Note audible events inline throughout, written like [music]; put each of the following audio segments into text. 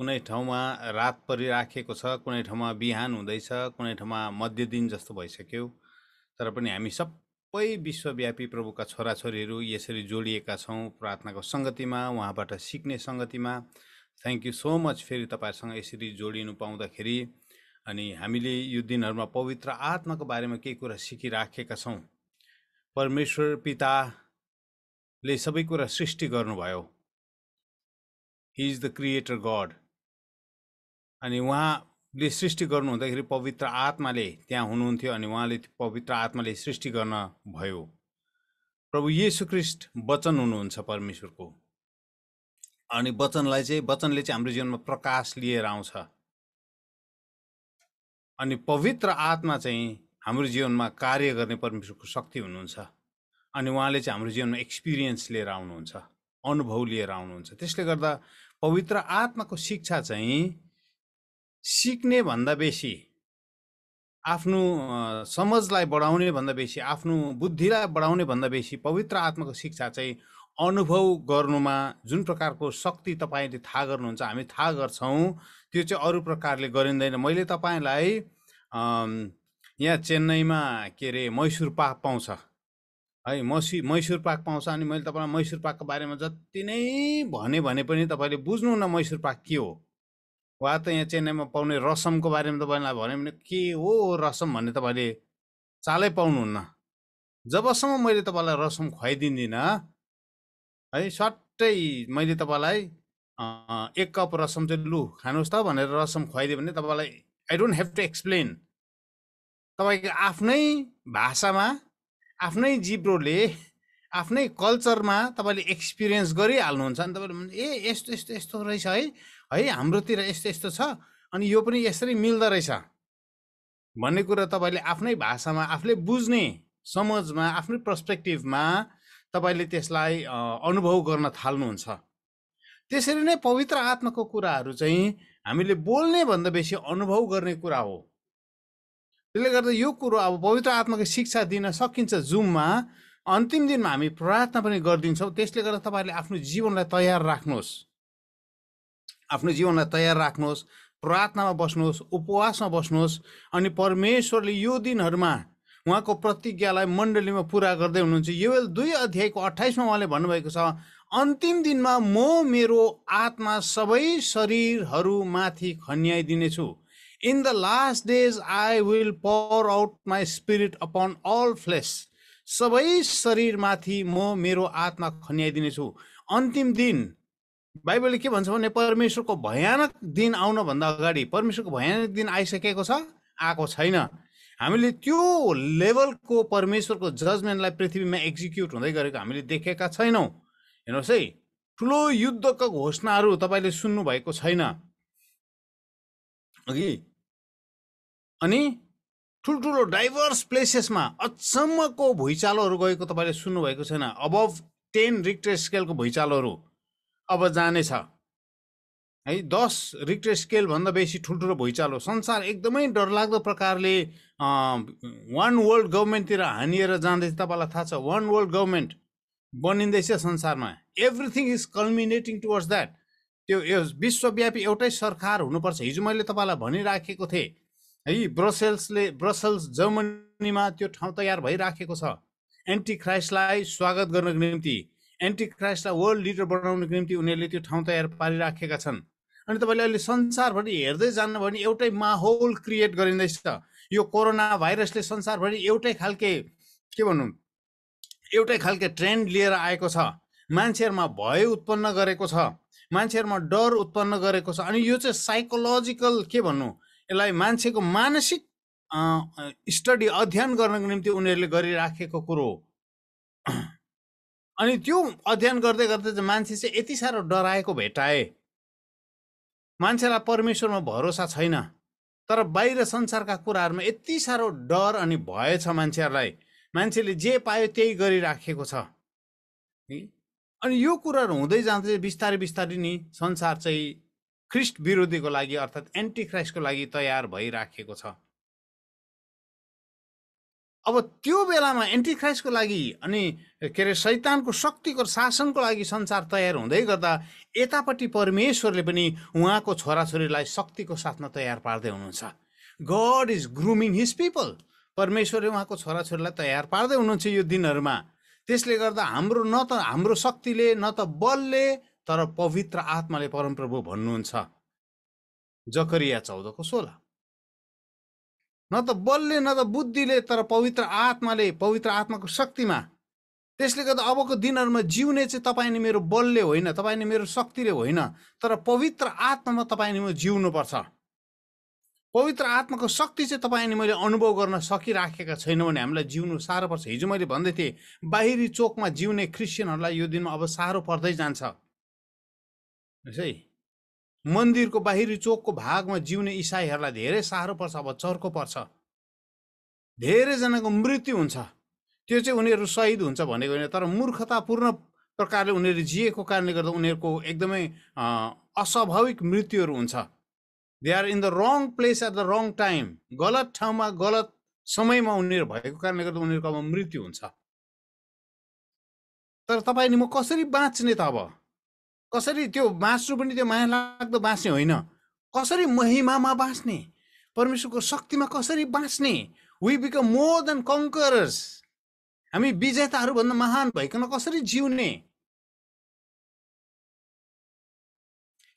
कुनै ठाउँमा रात परिराखेको छ कुनै ठाउँमा बिहान हुँदैछ कुनै ठाउँमा मध्य दिन जस्तो भइसक्यो तर पनि हामी सबै विश्वव्यापी प्रभुका छोराछोरीहरू यसरी जोडिएका छौँ प्रार्थनाको सङ्गतिमा उहाँबाट सिक्ने सङ्गतिमा थ्याङ्क यू सो मच फेरि तपाईँहरूसँग यसरी जोडिनु पाउँदाखेरि अनि हामीले यो दिनहरूमा पवित्र आत्माको बारेमा केही कुरा सिकिराखेका छौँ परमेश्वर पिताले सबै कुरा सृष्टि गर्नुभयो he is the creator God अनि उहाँले सृष्टि गर्नु हुँदाखेरि पवित्र आत्माले त्यहाँ हुनुहुन्थ्यो अनि उहाँले पवित्र आत्माले सृष्टि गर्न भयो प्रभु येसु क्रिस्ट वचन हुनुहुन्छ परमेश्वरको अनि वचनलाई चाहिँ वचनले चाहिँ हाम्रो जीवनमा प्रकाश लिएर आउँछ अनि पवित्र आत्मा चाहिँ हाम्रो जीवनमा कार्य गर्ने परमेश्वरको शक्ति हुनुहुन्छ अनि उहाँले चाहिँ हाम्रो जीवनमा एक्सपिरियन्स लिएर आउनुहुन्छ अनुभव लिएर आउनुहुन्छ त्यसले गर्दा पवित्र आत्माको शिक्षा चाहिँ सिक्ने भन्दा बेसी आफ्नो समझलाई बढाउने भन्दा बेसी आफ्नो बुद्धिलाई बढाउने भन्दा बेसी पवित्र आत्माको शिक्षा चाहिँ अनुभव गर्नुमा जुन प्रकारको शक्ति तपाईँले थाहा गर्नुहुन्छ हामी थाहा गर्छौँ त्यो चाहिँ अरू प्रकारले गरिँदैन मैले तपाईँलाई यहाँ चेन्नईमा के अरे मैसुर पाक पाउँछ है मसी मैसुर पाक पाउँछ अनि मैले तपाईँलाई मैसुर पाकको बारेमा जति नै भने भने पनि तपाईँले बुझ्नुहुन्न मैसुर पाक के हो वा त यहाँ चेन्नईमा पाउने रसमको बारेमा तपाईँलाई भन्यो भने के हो रसम भन्ने तपाईँले चालै पाउनुहुन्न जबसम्म मैले तपाईँलाई रसम खुवाइदिँदिनँ है सट्टै मैले तपाईँलाई एक कप रसम चाहिँ लु खानुहोस् त भनेर रसम खुवाइदियो भने तपाईँलाई I don't have to explain तपाईँको आफ्नै भाषामा आफ्नै जिब्रोले आफ्नै कल्चरमा तपाईँले एक्सपिरियन्स गरिहाल्नुहुन्छ अनि तपाईँले ए यस्तो यस्तो यस्तो रहेछ है है हाम्रोतिर यस्तो यस्तो छ अनि यो पनि यसरी मिल्दो रहेछ भन्ने कुरा तपाईँले आफ्नै भाषामा आफूले बुझ्ने समझमा आफ्नै पर्सपेक्टिभमा तपाईँले त्यसलाई अनुभव गर्न थाल्नुहुन्छ त्यसरी नै पवित्र आत्माको कुराहरू चाहिँ हामीले बोल्ने भन्दा बेसी अनुभव गर्ने कुरा हो त्यसले गर्दा यो कुरो अब पवित्र आत्माको शिक्षा दिन सकिन्छ जुममा अन्तिम दिनमा हामी प्रार्थना पनि गरिदिन्छौँ त्यसले गर्दा तपाईँहरूले आफ्नो जीवनलाई तयार राख्नुहोस् आफ्नो जीवनलाई तयार राख्नुहोस् प्रार्थनामा बस्नुहोस् उपवासमा बस्नुहोस् अनि परमेश्वरले यो दिनहरूमा उहाँको प्रतिज्ञालाई मण्डलीमा पुरा गर्दै हुनुहुन्छ यो दुई अध्यायको अठाइसमा उहाँले भन्नुभएको छ अन्तिम दिनमा म मेरो आत्मा सबै शरीरहरूमाथि खन्याइदिनेछु in the last days I will pour out my spirit upon all flesh सबै शरीरमाथि म मेरो आत्मा खन्याइदिनेछु अन्तिम दिन बाइबलले के भन्छ भने परमेश्वरको भयानक दिन आउनभन्दा अगाडि परमेश्वरको भयानक दिन आइसकेको छ आएको छैन हामीले त्यो लेभलको परमेश्वरको जजमेन्टलाई पृथ्वीमा एक्जिक्युट हुँदै गरेको हामीले देखेका छैनौँ हेर्नुहोस् है ठुलो युद्धको घोषणाहरू तपाईँले सुन्नुभएको छैन अघि अनि ठुल्ठुलो डाइभर्स प्लेसेसमा अचम्मको भुइँचालोहरू गएको तपाईँले सुन्नुभएको छैन अबभ टेन रिक्टर स्केलको भुइँचालोहरू अब जानेछ है दस रिक्टर स्केलभन्दा बेसी ठुल्ठुलो भुइँचालो संसार एकदमै डरलाग्दो प्रकारले वान वर्ल्ड गभर्मेन्टतिर हानिएर जाँदैछ तपाईँलाई थाहा छ वान वर्ल्ड गभर्मेन्ट बनिँदैछ संसारमा everything is culminating towards that त्यो विश्वव्यापी एउटै सरकार हुनुपर्छ हिजो मैले तपाईँलाई भनिराखेको थिएँ है ब्रसेल्सले ब्रसल्स जर्मनीमा त्यो ठाउँ तयार भइराखेको छ एन्टी क्राइस्टलाई स्वागत गर्नको निम्ति एन्टी क्राइस्टलाई वर्ल्ड लिडर बनाउनको निम्ति उनीहरूले त्यो ठाउँ तयार पारिराखेका छन् अनि तपाईँले अहिले संसारभरि हेर्दै जानुभयो भने एउटै माहौल क्रिएट गरिँदैछ यो कोरोना भाइरसले संसारभरि एउटै खालके के भन्नु एउटै खालके ट्रेन्ड लिएर आएको छ मान्छेहरूमा भय उत्पन्न गरेको छ मान्छेहरूमा डर उत्पन्न गरेको छ अनि यो चाहिँ साइकोलोजिकल के भन्नु यसलाई मान्छेको मानसिक स्टडी अध्ययन गर्नको निम्ति उनीहरूले गरिराखेको कुरो हो अनि त्यो अध्ययन गर्दै गर्दा चाहिँ मान्छे चाहिँ यति साह्रो डराएको भेटाए मान्छेलाई परमेश्वरमा भरोसा छैन तर बाहिर संसारका कुराहरूमा यति साह्रो डर अनि भय छ मान्छेहरूलाई मान्छेले जे पायो त्यही गरिराखेको छ अनि यो कुराहरू हुँदै जाँदा चाहिँ बिस्तारै बिस्तारै नि संसार चाहिँ ख्रिस्ट विरोधीको लागि अर्थात् एन्टी क्राइस्टको लागि तयार भइराखेको छ अब त्यो बेलामा एन्टिक्राइस्टको लागि अनि के अरे सैतानको शक्तिको शासनको लागि संसार तयार हुँदै गर्दा यतापट्टि परमेश्वरले पनि उहाँको छोराछोरीलाई शक्तिको साथमा तयार पार्दै हुनुहुन्छ God is grooming his people परमेश्वरले उहाँको छोराछोरीलाई तयार पार्दै हुनुहुन्छ यो दिनहरूमा त्यसले गर्दा हाम्रो न त हाम्रो शक्तिले न त बलले तर पवित्र आत्माले परमप्रभु भन्नुहुन्छ जकरिया चौधको सोह्र न त बलले न त बुद्धिले तर पवित्र आत्माले पवित्र आत्माको शक्तिमा त्यसले गर्दा अबको दिनहरूमा जिउने चाहिँ तपाईँले मेरो बलले होइन तपाईँले मेरो शक्तिले होइन तर पवित्र आत्मामा तपाईँले म जिउनुपर्छ पवित्र आत्माको शक्ति चाहिँ तपाईँले मैले अनुभव गर्न सकिराखेका छैन भने हामीलाई जिउनु साह्रो पर्छ हिजो मैले भन्दै थिएँ बाहिरी चोकमा जिउने क्रिस्चियनहरूलाई यो दिनमा अब साह्रो पर्दै जान्छ है मन्दिरको बाहिरी चोकको भागमा जिउने इसाईहरूलाई धेरै साह्रो पर्छ अब चर्को पर्छ धेरैजनाको मृत्यु हुन्छ त्यो चाहिँ उनीहरू सहिद हुन्छ भनेको होइन तर मूर्खतापूर्ण प्रकारले उनीहरू जिएको कारणले गर्दा उनीहरूको एकदमै अस्वाभाविक मृत्युहरू हुन्छ they are in the wrong place at the wrong time गलत ठाउँमा गलत समयमा उनीहरू भएको कारणले गर्दा उनीहरूको अब मृत्यु हुन्छ तर तपाईँले म कसरी बाँच्ने त अब कसरी त्यो बाँच्नु पनि त्यो माया लाग्दो बाँच्ने होइन कसरी महिमामा बाँच्ने परमेश्वरको शक्तिमा कसरी बाँच्ने we become more than conquerors हामी विजेताहरूभन्दा महान भइकन कसरी जिउने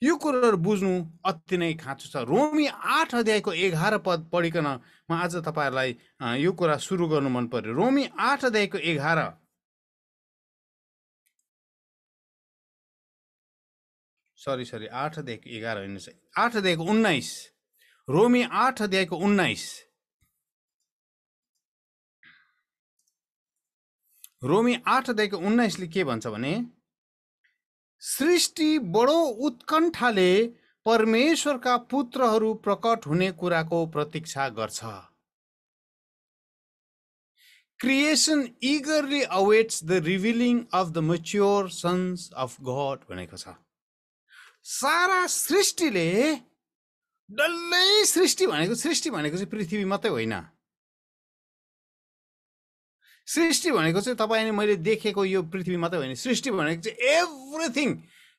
यो कुरोहरू बुझ्नु अति नै खाँचो छ रोमी आठ अध्यायको एघार पद पढिकन म आज तपाईँहरूलाई यो कुरा सुरु गर्नु मन पर्यो रोमी आठ अध्यायको एघार सरी सरी आठदेखि एघार होइन आठदेखि उन्नाइस रोमी आठदेखि उन्नाइस रोमी आठदेखि उन्नाइसले के भन्छ भने सृष्टि बडो उत्कण्ठाले परमेश्वरका पुत्रहरू प्रकट हुने कुराको प्रतीक्षा गर्छ creation eagerly awaits the revealing of the mature sons of God भनेको छ सारा सृष्टिले डल्लै सृष्टि भनेको सृष्टि भनेको चाहिँ पृथ्वी मात्रै होइन सृष्टि भनेको चाहिँ तपाईँले मैले देखेको यो पृथ्वी मात्रै होइन सृष्टि भनेको चाहिँ एभ्रिथिङ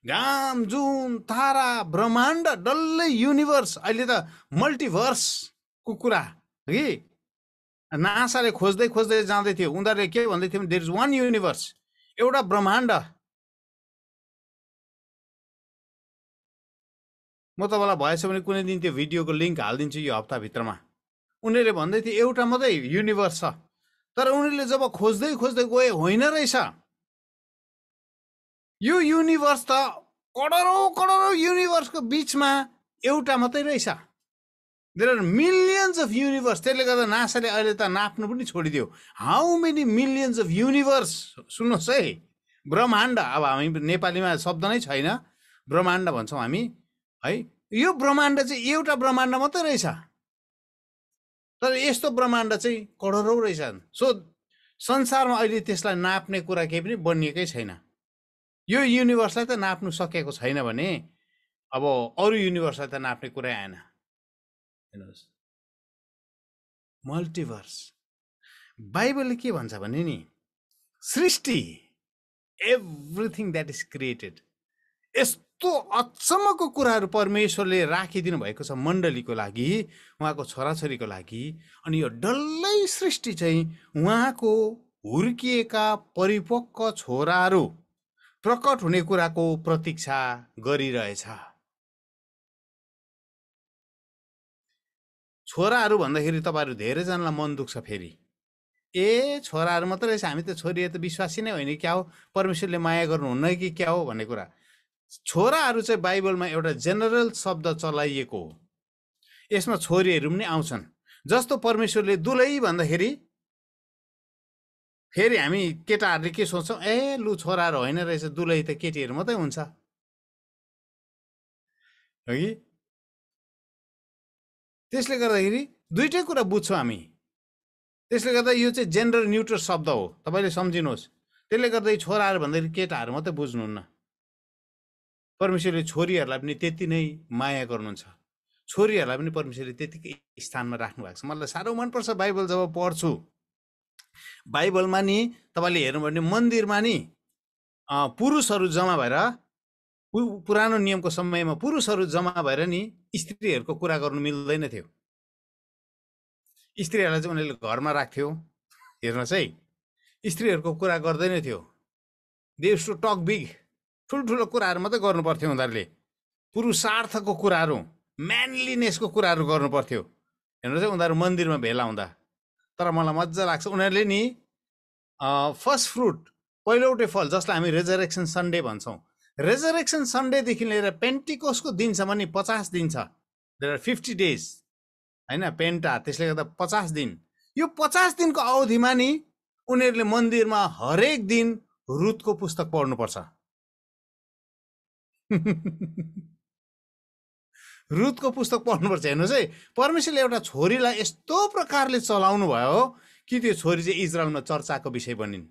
घाम जुन तारा ब्रह्माण्ड डल्लै युनिभर्स अहिले त मल्टिभर्सको कुरा कि नासाले खोज्दै खोज्दै जाँदै थियो उनीहरूले के भन्दै थियो देयर इज वान युनिभर्स एउटा ब्रह्माण्ड म तपाईँलाई भएछ भने कुनै दिन त्यो भिडियोको लिङ्क हालिदिन्छु यो हप्ताभित्रमा उनीहरूले भन्दै थिए एउटा मात्रै युनिभर्स छ तर उनीहरूले जब खोज्दै खोज्दै गए होइन रहेछ यो युनिभर्स त करोडौँ करोडौँ युनिभर्सको बिचमा एउटा मात्रै रहेछ there are millions of universe त्यसले गर्दा नासाले अहिले त नाप्नु पनि छोडिदियो how many millions of universe सुन्नुहोस् है ब्रह्माण्ड अब हामी नेपालीमा शब्द नै छैन ब्रह्माण्ड भन्छौँ हामी है यो ब्रह्माण्ड चाहिँ एउटा ब्रह्माण्ड मात्रै रहेछ तर यस्तो ब्रह्माण्ड चाहिँ करोडौँ रहेछ सो संसारमा अहिले त्यसलाई नाप्ने कुरा केही पनि बनिएकै छैन यो युनिभर्सलाई त नाप्नु सकेको छैन भने अब अरू युनिभर्सलाई त नाप्ने कुरै आएन हेर्नुहोस् मल्टिभर्स बाइबलले के भन्छ भने नि सृष्टि एभ्रिथिङ द्याट इज क्रिएटेड यस यस्तो अचम्मको कुराहरू परमेश्वरले राखिदिनु भएको छ मण्डलीको लागि उहाँको छोराछोरीको लागि अनि यो डल्लै सृष्टि चाहिँ उहाँको हुर्किएका परिपक्व छोराहरू प्रकट हुने कुराको प्रतीक्षा गरिरहेछ छोराहरू भन्दाखेरि तपाईँहरू धेरैजनालाई मन दुख्छ फेरि ए छोराहरू मात्रै रहेछ हामी त छोरी त विश्वासी नै होइन क्या हो परमेश्वरले माया गर्नुहुन्न कि क्या हो भन्ने कुरा छोराहरू चाहिँ बाइबलमा एउटा जेनरल शब्द चलाइएको हो यसमा छोरीहरू पनि आउँछन् जस्तो परमेश्वरले दुलै भन्दाखेरि फेरि हामी केटाहरूले के सोच्छौँ ए लु छोराहरू होइन रहेछ दुलै त केटीहरू मात्रै हुन्छ हो कि त्यसले गर्दाखेरि दुइटै कुरा बुझ्छौँ हामी त्यसले गर्दा यो चाहिँ जेनरल न्युट्रल शब्द हो तपाईँले सम्झिनुहोस् त्यसले गर्दा यो छोराहरू भन्दाखेरि केटाहरू मात्रै बुझ्नुहुन्न परमेश्वरले छोरीहरूलाई पनि त्यति नै माया गर्नुहुन्छ छोरीहरूलाई पनि परमेश्वरले त्यतिकै स्थानमा राख्नु भएको छ मलाई साह्रो मनपर्छ बाइबल जब पढ्छु बाइबलमा नि तपाईँले हेर्नु भने मन्दिरमा नि पुरुषहरू जम्मा भएर पुरानो नियमको समयमा पुरुषहरू जम्मा भएर नि स्त्रीहरूको कुरा गर्नु मिल्दैन थियो स्त्रीहरूलाई चाहिँ उनीहरूले घरमा राख्थ्यो हेर्नुहोस् है स्त्रीहरूको कुरा गर्दैन थियो देव टु टक बिग ठुल्ठुलो कुराहरू मात्रै गर्नुपर्थ्यो उनीहरूले पुरुषार्थको कुराहरू म्यानलिनेसको कुराहरू गर्नुपर्थ्यो हेर्नुहोस् है उनीहरू मन्दिरमा भेला हुँदा तर मलाई मजा लाग्छ उनीहरूले नि फर्स्ट फ्रुट पहिलोवटै फल जसलाई हामी रेजरेक्सन सन्डे भन्छौँ रेजरेक्सन सन्डेदेखि लिएर पेन्टिकोसको दिनसम्म नि पचास दिन छ देयर आर फिफ्टी डेज होइन पेन्टा त्यसले गर्दा पचास दिन यो पचास दिनको अवधिमा नि उनीहरूले मन्दिरमा हरेक दिन रुतको पुस्तक पढ्नुपर्छ [laughs] रुथको पुस्तक पढ्नुपर्छ हेर्नुहोस् है परमेश्वरले एउटा छोरीलाई यस्तो प्रकारले चलाउनु भयो कि त्यो छोरी चाहिँ इजरायलमा चर्चाको विषय बनिन्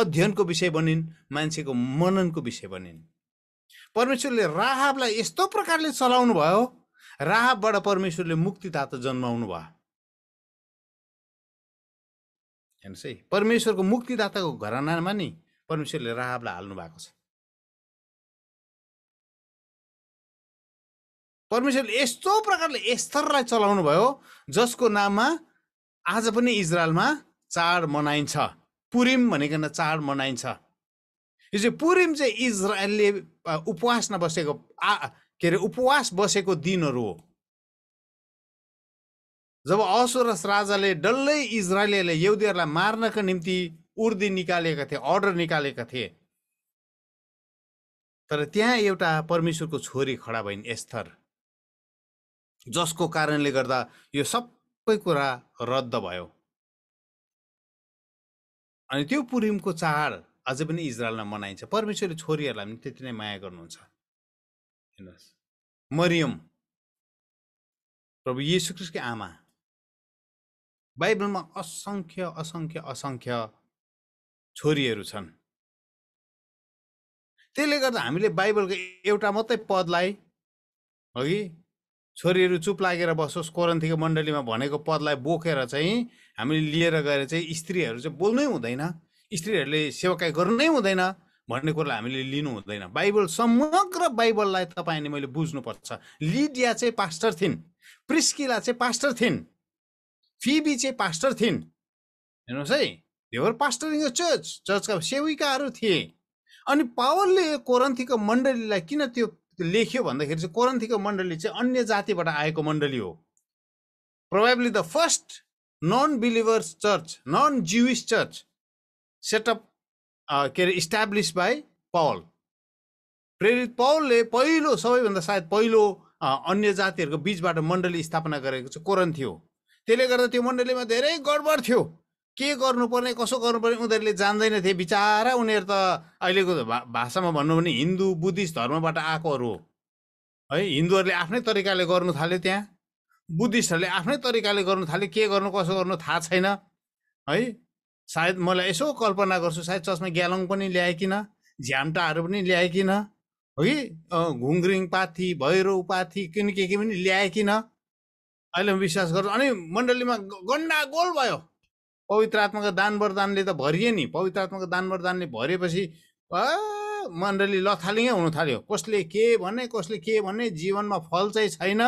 अध्ययनको विषय बनिन् मान्छेको मननको विषय बनिन् परमेश्वरले राहबलाई यस्तो प्रकारले चलाउनु भयो राहबबाट परमेश्वरले मुक्तिदाता जन्माउनु भयो हेर्नुहोस् है परमेश्वरको मुक्तिदाताको घरानामा नि परमेश्वरले राहबलाई हाल्नु भएको छ परमेश्वरले यस्तो प्रकारले स्तरलाई चलाउनु भयो जसको नाममा आज पनि इजरायलमा चाड मनाइन्छ पुरिम भनेकन चाड मनाइन्छ यो चाहिँ पुरिम चाहिँ इजरायलले उपवास नबसेको आ के अरे उपवास बसेको दिनहरू हो जब असुरस राजाले डल्लै इजरायलीले यहुदीहरूलाई मार्नको निम्ति उर्दी निकालेका थिए अर्डर निकालेका थिए तर त्यहाँ एउटा परमेश्वरको छोरी खडा भइन् एस्थर जसको कारणले गर्दा यो सबै कुरा रद्द भयो अनि त्यो पुरिमको चाड अझै पनि इजरायलमा मनाइन्छ परमेश्वरले छोरीहरूलाई पनि त्यति नै माया गर्नुहुन्छ हेर्नुहोस् मरियम प्रभु येसुकृष्णकी आमा बाइबलमा असङ्ख्य असङ्ख्य असङ्ख्य छोरीहरू छन् त्यसले गर्दा हामीले बाइबलको एउटा मात्रै पदलाई हगि छोरीहरू चुप लागेर बसोस् कोरन्थीको मण्डलीमा भनेको पदलाई बोकेर चाहिँ हामीले लिएर गएर चाहिँ स्त्रीहरू चाहिँ बोल्नै हुँदैन स्त्रीहरूले सेवकाई गर्नै हुँदैन भन्ने कुरालाई हामीले लिनु हुँदैन बाइबल समग्र बाइबललाई तपाईँले मैले बुझ्नुपर्छ लिडिया चाहिँ पास्टर थिइन् प्रिस्किला चाहिँ पास्टर थिइन् फिबी चाहिँ पास्टर थिइन् हेर्नुहोस् है देवर पास्टरिङ चर्च चर्चका सेविकाहरू थिए अनि पावलले कोरन्थीको मण्डलीलाई किन त्यो लेख्यो भन्दाखेरि चाहिँ कोरन्थीको मण्डली चाहिँ अन्य जातिबाट आएको मण्डली हो probably the first non believers church non Jewish church setup के अरे इस्टाब्लिस बाई पवल प्रेरित पौलले पहिलो सबैभन्दा सायद पहिलो uh, अन्य जातिहरूको बिचबाट मण्डली स्थापना गरेको चाहिँ कोरन्थी हो त्यसले गर्दा त्यो मण्डलीमा धेरै गडबड थियो के गर्नुपर्ने कसो गर्नुपर्ने उनीहरूले जान्दैन थिए बिचरा उनीहरू त अहिलेको भाषामा भन्नु भने हिन्दू बुद्धिस्ट धर्मबाट आएकोहरू हो है हिन्दूहरूले आफ्नै तरिकाले गर्नु थाल्यो त्यहाँ बुद्धिस्टहरूले आफ्नै तरिकाले गर्नु थाल्यो के गर्नु कसो गर्नु थाहा छैन है सायद मलाई यसो कल्पना गर्छु सायद चस्मा ग्यालङ पनि ल्याएकन झ्याम्टाहरू पनि हो है घुङ्रिङ पाथी भैरो पाथी किन के के पनि ल्याएकन अहिले म विश्वास गर्छु अनि मण्डलीमा गोल भयो पवित्र आत्माको दान वरदानले त भरियो नि पवित्र आत्माको दान वरदानले भरेपछि मण्डली लथालिङै हुन थाल्यो कसले के भन्ने कसले के भन्ने जीवनमा फल चाहिँ छैन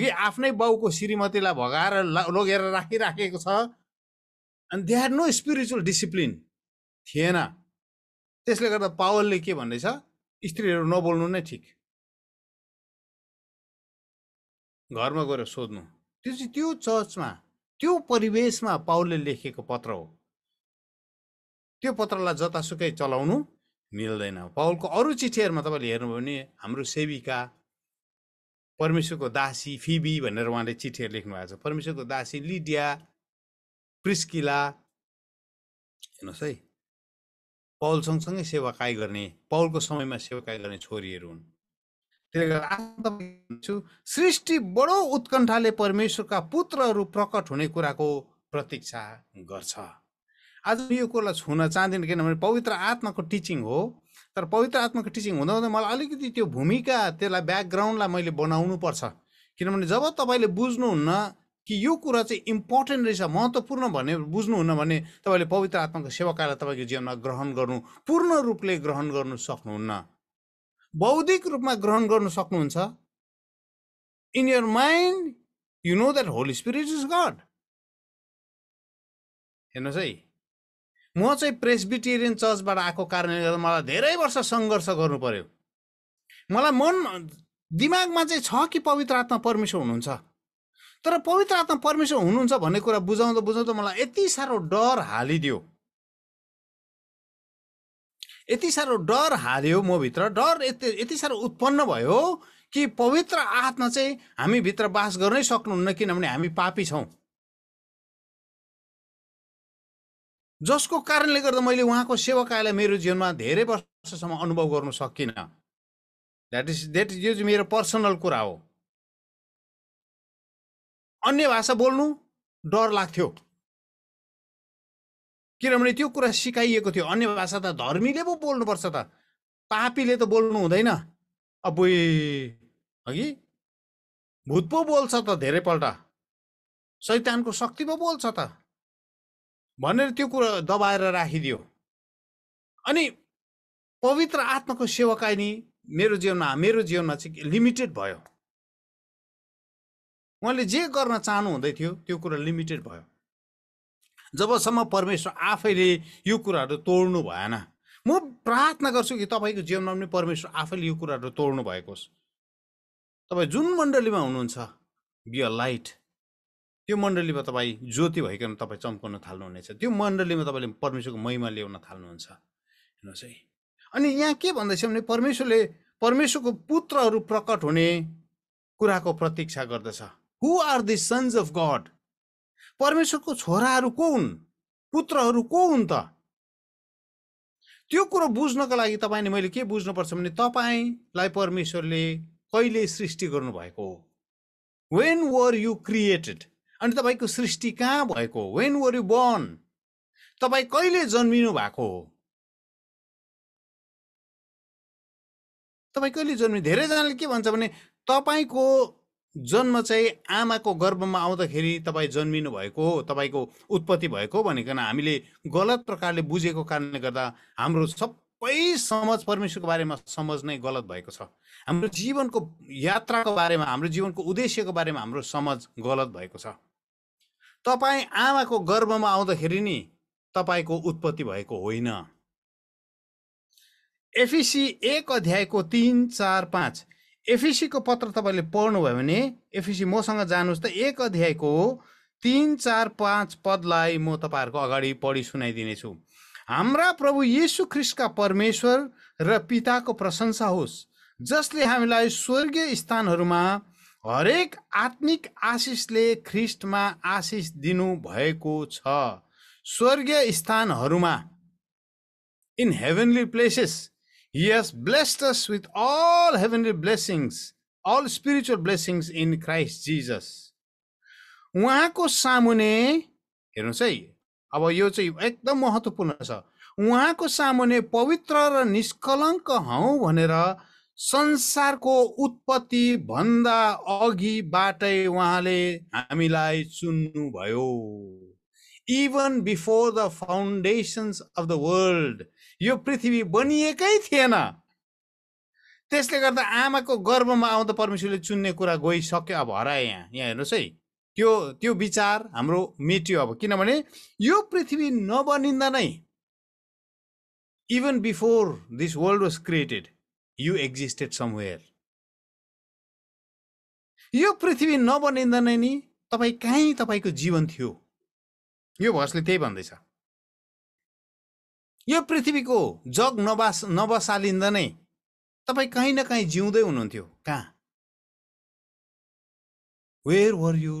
कि आफ्नै बाउको श्रीमतीलाई भगाएर लगेर राखिराखेको छ अनि they are no spiritual discipline थिएन त्यसले गर्दा पावलले के भन्दैछ स्त्रीहरू नबोल्नु नै ठिक घरमा गएर सोध्नु त्यो चाहिँ त्यो चर्चमा त्यो परिवेशमा पाउलले लेखेको पत्र हो त्यो पत्रलाई जतासुकै चलाउनु मिल्दैन पाउलको अरू चिठीहरूमा तपाईँले हेर्नुभयो भने हाम्रो सेविका परमेश्वरको दासी फिबी भनेर उहाँले चिठीहरू लेख्नु भएको छ परमेश्वरको दासी लिडिया प्रिस्किला हेर्नुहोस् है पाउल सँगसँगै सेवाकाई गर्ने पाउलको समयमा सेवाकाई गर्ने छोरीहरू हुन् सृष्टि बडो उत्कण्ठाले परमेश्वरका पुत्रहरू प्रकट हुने कुराको प्रतीक्षा गर्छ आज यो कुरा छुन चाहँदैन किनभने पवित्र आत्माको टिचिङ हो तर पवित्र आत्माको टिचिङ हुँदा हुँदा मलाई अलिकति त्यो भूमिका त्यसलाई ब्याकग्राउन्डलाई मैले बनाउनु पर्छ किनभने जब तपाईँले बुझ्नुहुन्न कि यो कुरा चाहिँ इम्पोर्टेन्ट रहेछ महत्त्वपूर्ण भने बुझ्नुहुन्न भने तपाईँले पवित्र आत्माको सेवाकालाई तपाईँको जीवनमा ग्रहण गर्नु पूर्ण रूपले ग्रहण गर्नु सक्नुहुन्न बौद्धिक रूपमा ग्रहण गर्नु सक्नुहुन्छ in your mind you know that whole spirit is God हेर्नुहोस् है म चाहिँ प्रेसबिटेरियन चर्चबाट आएको कारणले गर्दा मलाई धेरै वर्ष सङ्घर्ष गर्नु पर्यो मलाई मन दिमागमा चाहिँ छ कि पवित्र आत्मा परमेश्वर हुनुहुन्छ तर पवित्र आत्मा परमेश्वर हुनुहुन्छ भन्ने कुरा बुझाउँदा बुझाउँदा मलाई यति साह्रो डर हालिदियो यति साह्रो डर हाल्यो म भित्र डर यति यति साह्रो उत्पन्न भयो कि पवित्र आत्मा चाहिँ हामी भित्र बास गर्नै सक्नुहुन्न किनभने हामी पापी छौँ जसको कारणले गर्दा मैले उहाँको सेवकायलाई मेरो जीवनमा धेरै वर्षसम्म अनुभव गर्नु सकिनँ द्याट इज द्याट इज यो चाहिँ मेरो पर्सनल कुरा हो अन्य भाषा बोल्नु डर लाग्थ्यो किनभने त्यो कुरा सिकाइएको थियो अन्य भाषा त धर्मीले पो बोल्नुपर्छ त पापीले त बोल्नु हुँदैन अब हगि भूत पो बोल्छ त धेरैपल्ट सैतानको शक्ति पो बोल्छ त भनेर त्यो कुरा दबाएर राखिदियो अनि पवित्र आत्माको सेवाकाइ नि मेरो जीवनमा मेरो जीवनमा चाहिँ लिमिटेड भयो उहाँले जे गर्न चाहनु हुँदै थियो त्यो कुरा लिमिटेड भयो जबसम्म परमेश्वर आफैले यो कुराहरू तोड्नु भएन म प्रार्थना गर्छु कि तपाईँको जीवनमा पनि परमेश्वर आफैले यो कुराहरू तोड्नु भएको होस् तपाईँ जुन मण्डलीमा हुनुहुन्छ बि अ लाइट त्यो मण्डलीमा तपाईँ ज्योति भइकन तपाईँ चम्काउन थाल्नुहुनेछ त्यो मण्डलीमा तपाईँले परमेश्वरको महिमा ल्याउन थाल्नुहुन्छ हेर्नुहोस् है अनि यहाँ के भन्दैछ भने परमेश्वरले परमेश्वरको पुत्रहरू प्रकट हुने कुराको प्रतीक्षा गर्दछ who are the sons of God परमेश्वरको छोराहरू को हुन् पुत्रहरू को हुन् त त्यो कुरो बुझ्नको लागि तपाईँले मैले के बुझ्नुपर्छ भने तपाईँलाई परमेश्वरले कहिले सृष्टि गर्नुभएको हो वेन वर यु क्रिएटेड अनि तपाईँको सृष्टि कहाँ भएको हो वेन वर यु बर्न तपाईँ कहिले जन्मिनु भएको हो तपाईँ कहिले जन्मिनु धेरैजनाले के भन्छ भने तपाईँको जन्म चाहिँ आमाको गर्भमा आउँदाखेरि तपाईँ जन्मिनु भएको हो तपाईँको उत्पत्ति भएको भनेकन हामीले गलत प्रकारले बुझेको कारणले गर्दा हाम्रो सबै समाज परमेश्वरको बारेमा समझ नै गलत भएको छ हाम्रो जीवनको यात्राको बारेमा हाम्रो जीवनको उद्देश्यको बारेमा हाम्रो समझ गलत भएको छ तपाईँ आमाको गर्भमा आउँदाखेरि नि तपाईँको उत्पत्ति भएको होइन एफिसी एक अध्यायको तिन चार पाँच एफिसीको पत्र तपाईँले पढ्नुभयो भने एफिसी मसँग जानुहोस् त एक अध्यायको तिन चार पाँच पदलाई म तपाईँहरूको अगाडि पढी सुनाइदिनेछु हाम्रा प्रभु यीशु ख्रिस्टका परमेश्वर र पिताको प्रशंसा होस् जसले हामीलाई स्वर्गीय स्थानहरूमा हरेक आत्मिक आशिषले ख्रिस्टमा आशिष दिनुभएको छ स्वर्गीय स्थानहरूमा in heavenly places has blessed us with all heavenly blessings, all spiritual blessings in Christ Jesus. उहाँको सामुने हेर्नुहोस् है अब यो चाहिँ एकदम महत्त्वपूर्ण छ उहाँको सामुने पवित्र र निष्कलङ्क हौ भनेर संसारको उत्पत्ति भन्दा अघिबाटै उहाँले हामीलाई चुन्नुभयो even before the foundations of the world यो पृथ्वी बनिएकै थिएन त्यसले गर्दा आमाको गर्वमा आउँदा परमेश्वरले चुन्ने कुरा गइसक्यो अब हराए यहाँ यहाँ हेर्नुहोस् है त्यो त्यो विचार हाम्रो मेट्यो अब किनभने यो पृथ्वी नबनिँदा नै even before this world was created you existed somewhere यो पृथ्वी नबनिँदा नै नि तपाईँ कहीँ तपाईँको जीवन थियो यो भसले त्यही भन्दैछ यो पृथ्वीको जग नबास नबसालिँदा नै तपाईँ कहीँ न कहीँ जिउँदै हुनुहुन्थ्यो कहाँ वेयर वर यु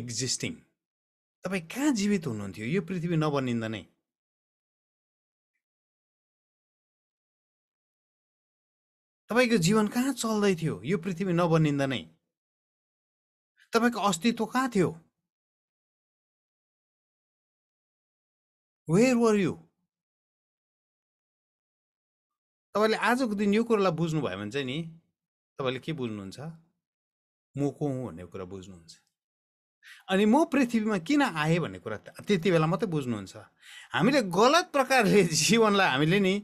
एक्जिस्टिङ तपाईँ कहाँ जीवित हुनुहुन्थ्यो यो पृथ्वी नबनिँदा नै तपाईँको जीवन कहाँ चल्दै थियो यो पृथ्वी नबनिँदा नै तपाईँको अस्तित्व कहाँ थियो वेयर वर यु तपाईँले आजको दिन यो कुरालाई बुझ्नुभयो भने चाहिँ नि तपाईँले के बुझ्नुहुन्छ म को हुँ भन्ने कुरा बुझ्नुहुन्छ अनि म पृथ्वीमा किन आएँ भन्ने कुरा त्यति बेला मात्रै बुझ्नुहुन्छ हामीले गलत प्रकारले [laughs] जीवनलाई हामीले नि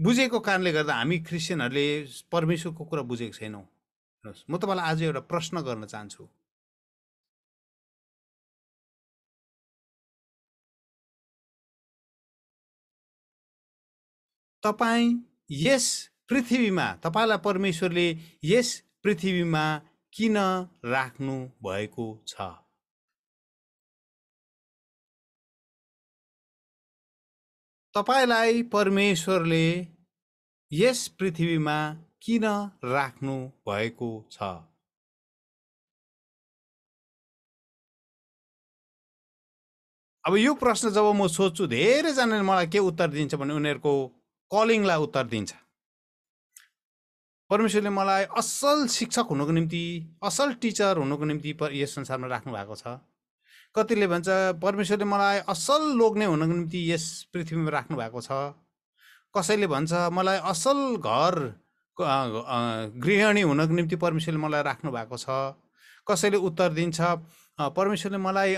बुझेको कारणले गर्दा हामी क्रिस्चियनहरूले परमेश्वरको कुरा बुझेको छैनौँ हेर्नुहोस् म तपाईँलाई आज एउटा प्रश्न गर्न चाहन्छु तपाईँ यस पृथ्वीमा तपाईँलाई परमेश्वरले यस पृथ्वीमा किन राख्नु भएको छ तपाईँलाई परमेश्वरले यस पृथ्वीमा किन राख्नु भएको छ अब यो प्रश्न जब म सोध्छु धेरैजनाले मलाई के उत्तर दिन्छ भने उनीहरूको कलिङलाई उत्तर दिन्छ परमेश्वरले मलाई असल शिक्षक हुनुको निम्ति असल टिचर हुनुको निम्ति यस संसारमा राख्नु भएको छ कतिले भन्छ परमेश्वरले मलाई असल लोग्ने हुनको निम्ति यस पृथ्वीमा राख्नु भएको छ कसैले भन्छ मलाई असल घर गृहिणी हुनको निम्ति परमेश्वरले मलाई राख्नु भएको छ कसैले उत्तर दिन्छ परमेश्वरले मलाई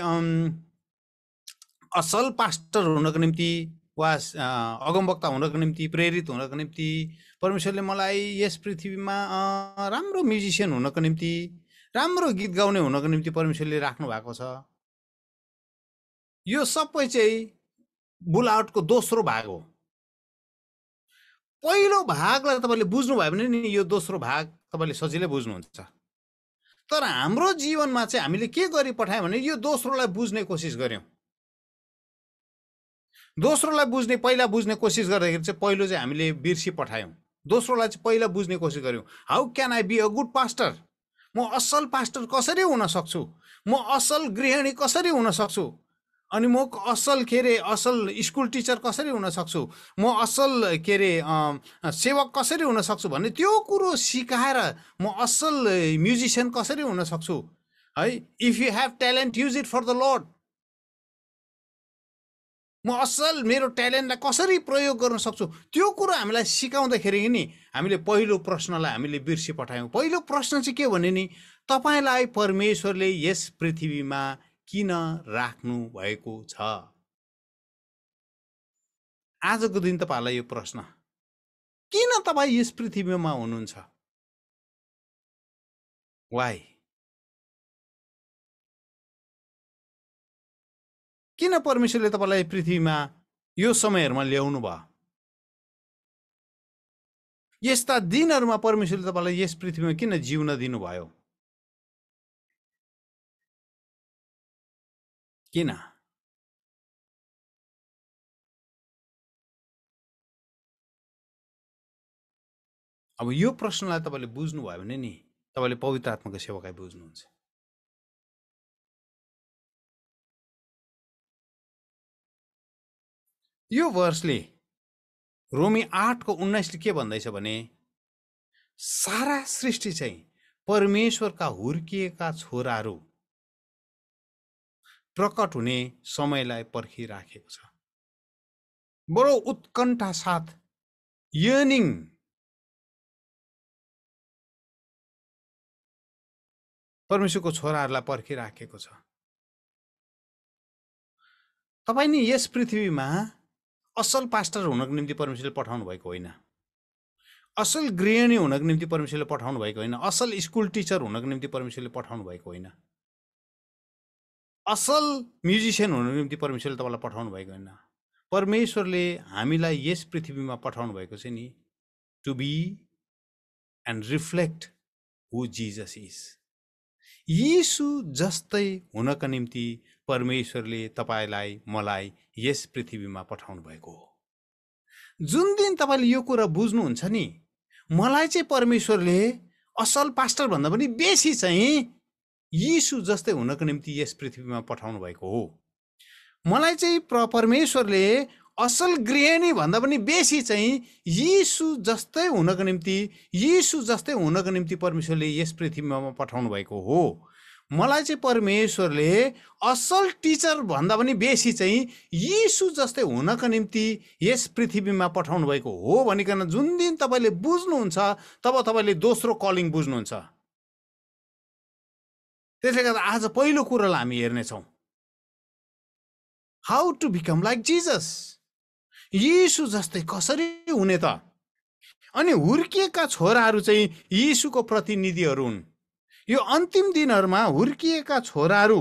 असल पास्टर हुनको निम्ति वा अगमवक्ता हुनको निम्ति प्रेरित हुनको निम्ति परमेश्वरले मलाई यस पृथ्वीमा राम्रो म्युजिसियन हुनको निम्ति राम्रो गीत गाउने हुनको निम्ति परमेश्वरले राख्नु भएको छ यो सबै चाहिँ बुलावटको दोस्रो भाग हो पहिलो भागलाई तपाईँले बुझ्नुभयो भने नि यो दोस्रो भाग तपाईँले सजिलै बुझ्नुहुन्छ तर हाम्रो जीवनमा चाहिँ हामीले के गरी पठायौँ भने यो दोस्रोलाई बुझ्ने कोसिस गऱ्यौँ दोस्रोलाई बुझ्ने पहिला बुझ्ने कोसिस गर्दाखेरि चाहिँ पहिलो चाहिँ हामीले बिर्सी पठायौँ दोस्रोलाई चाहिँ पहिला बुझ्ने कोसिस गऱ्यौँ how can I be a good pastor म असल पास्टर कसरी हुन सक्छु म असल गृहिणी कसरी हुन सक्छु अनि म असल के अरे असल स्कुल टिचर कसरी हुन सक्छु म असल के अरे सेवक कसरी हुन सक्छु भन्ने त्यो कुरो सिकाएर म असल म्युजिसियन कसरी हुन सक्छु है if you have talent use it for the lord म असल मेरो ट्यालेन्टलाई कसरी प्रयोग गर्न सक्छु त्यो कुरो हामीलाई सिकाउँदाखेरि नि हामीले पहिलो प्रश्नलाई हामीले बिर्सी पठायौँ पहिलो प्रश्न चाहिँ के भने नि तपाईँलाई परमेश्वरले यस पृथ्वीमा किन राख्नु भएको छ आजको दिन तपाईँहरूलाई यो प्रश्न किन तपाईँ यस पृथ्वीमा हुनुहुन्छ वाइ किन परमेश्वरले तपाईँलाई पृथ्वीमा यो समयहरूमा ल्याउनु भयो यस्ता दिनहरूमा परमेश्वरले तपाईँलाई यस पृथ्वीमा किन जिउन दिनुभयो किन अब यो प्रश्नलाई तपाईँले बुझ्नुभयो भने नि तपाईँले पवित्र आत्माको सेवाकाई बुझ्नुहुन्छ यो वर्षले रोमी आठको उन्नाइसले के भन्दैछ भने सारा सृष्टि चाहिँ परमेश्वरका हुर्किएका छोराहरू प्रकट हुने समयलाई पर्खिराखेको छ बडो उत्कण्ठा साथ यर्निङ परमेश्वरको छोराहरूलाई पर्खिराखेको छ तपाईँ नि यस पृथ्वीमा असल पास्टर हुनको निम्ति परमेश्वरले पठाउनु भएको होइन असल गृहिणी हुनको निम्ति परमेश्वरले पठाउनु भएको होइन असल स्कुल टिचर हुनको निम्ति परमेश्वरले पठाउनु भएको होइन असल म्युजिसियन हुनको निम्ति परमेश्वरले तपाईँलाई पठाउनु भएको होइन परमेश्वरले हामीलाई यस पृथ्वीमा पठाउनु भएको छ नि to be and reflect who Jesus is यीशु जस्तै हुनका निम्ति परमेश्वरले तपाईँलाई मलाई यस पृथ्वीमा पठाउनु भएको हो जुन दिन तपाईँले यो कुरा बुझ्नुहुन्छ नि मलाई चाहिँ परमेश्वरले असल पास्टरभन्दा पनि बेसी चाहिँ यीशु जस्तै हुनको निम्ति यस पृथ्वीमा पठाउनु भएको हो मलाई चाहिँ प्र परमेश्वरले असल गृहिणी भन्दा पनि बेसी चाहिँ यीशु जस्तै हुनको निम्ति यीशु जस्तै हुनको निम्ति परमेश्वरले यस पृथ्वीमा पठाउनु भएको हो मलाई चाहिँ परमेश्वरले असल टिचर भन्दा पनि बेसी चाहिँ यीशु जस्तै हुनको निम्ति यस पृथ्वीमा पठाउनु भएको हो भनिकन जुन दिन तपाईँले बुझ्नुहुन्छ तब तपाईँले दोस्रो कलिङ बुझ्नुहुन्छ त्यसले गर्दा आज पहिलो कुरालाई हामी हेर्नेछौँ how to become like Jesus यीशु जस्तै कसरी हुने त अनि हुर्किएका छोराहरू चाहिँ यीशुको प्रतिनिधिहरू हुन् यो अन्तिम दिनहरूमा हुर्किएका छोराहरू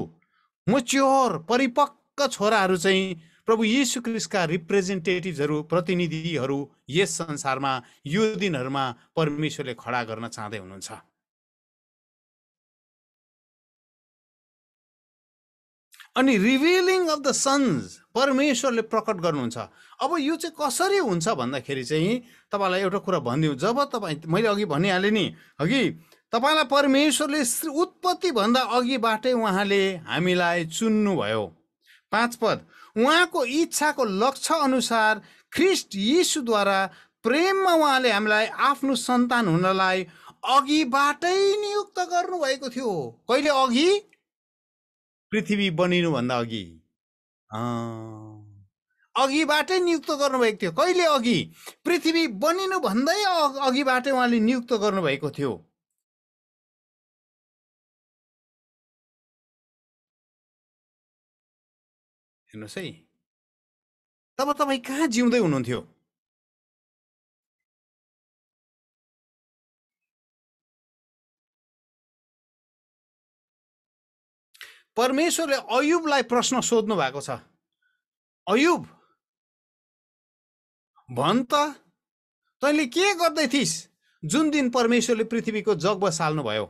मोच्योर परिपक्व छोराहरू चाहिँ प्रभु यीशु क्रिस्टका रिप्रेजेन्टेटिभ्सहरू प्रतिनिधिहरू यस संसारमा यो दिनहरूमा परमेश्वरले खडा गर्न चाहँदै हुनुहुन्छ अनि रिभिलिङ अफ द सन्स परमेश्वरले प्रकट गर्नुहुन्छ अब यो चाहिँ कसरी हुन्छ भन्दाखेरि चाहिँ तपाईँलाई एउटा कुरा भनिदिउँ जब तपाईँ मैले अघि भनिहालेँ नि अघि तपाईँलाई परमेश्वरले उत्पत्तिभन्दा अघिबाटै उहाँले हामीलाई चुन्नुभयो पाँच पद उहाँको इच्छाको लक्ष्य अनुसार ख्रिस्ट यीशुद्वारा प्रेममा उहाँले हामीलाई आफ्नो सन्तान हुनलाई अघिबाटै नियुक्त गर्नुभएको थियो कहिले अघि पृथ्वी बनिनुभन्दा अघि अघिबाटै नियुक्त गर्नुभएको थियो कहिले अघि पृथ्वी बनिनु बनिनुभन्दै अघिबाटै उहाँले नियुक्त गर्नुभएको थियो हेर्नुहोस् है तब तपाईँ कहाँ जिउँदै हुनुहुन्थ्यो परमेश्वरले अयुबलाई प्रश्न सोध्नु भएको छ अयुब भन त तैँले के गर्दै थिइस् जुन दिन परमेश्वरले पृथ्वीको जग बसाल्नुभयो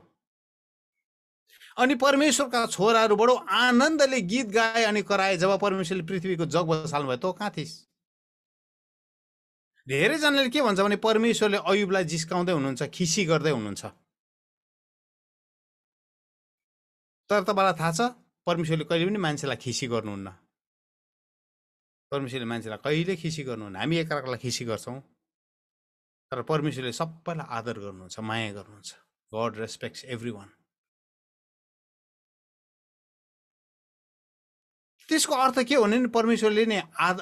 अनि परमेश्वरका छोराहरू बडो आनन्दले गीत गाए अनि कराए जब परमेश्वरले पृथ्वीको जग बसाल्नु भयो त कहाँ थिइस् धेरैजनाले के भन्छ भने परमेश्वरले अयुबलाई जिस्काउँदै हुनुहुन्छ खिसी गर्दै हुनुहुन्छ तर तपाईँलाई थाहा छ परमेश्वरले कहिले पनि मान्छेलाई खिसी गर्नुहुन्न परमेश्वरले मान्छेलाई कहिले खिसी गर्नुहुन्न हामी एकअर्कालाई खिसी गर्छौँ तर परमेश्वरले सबैलाई आदर गर्नुहुन्छ माया गर्नुहुन्छ गड रेस्पेक्ट्स एभ्री वान त्यसको अर्थ के हो भने नि परमेश्वरले नि आद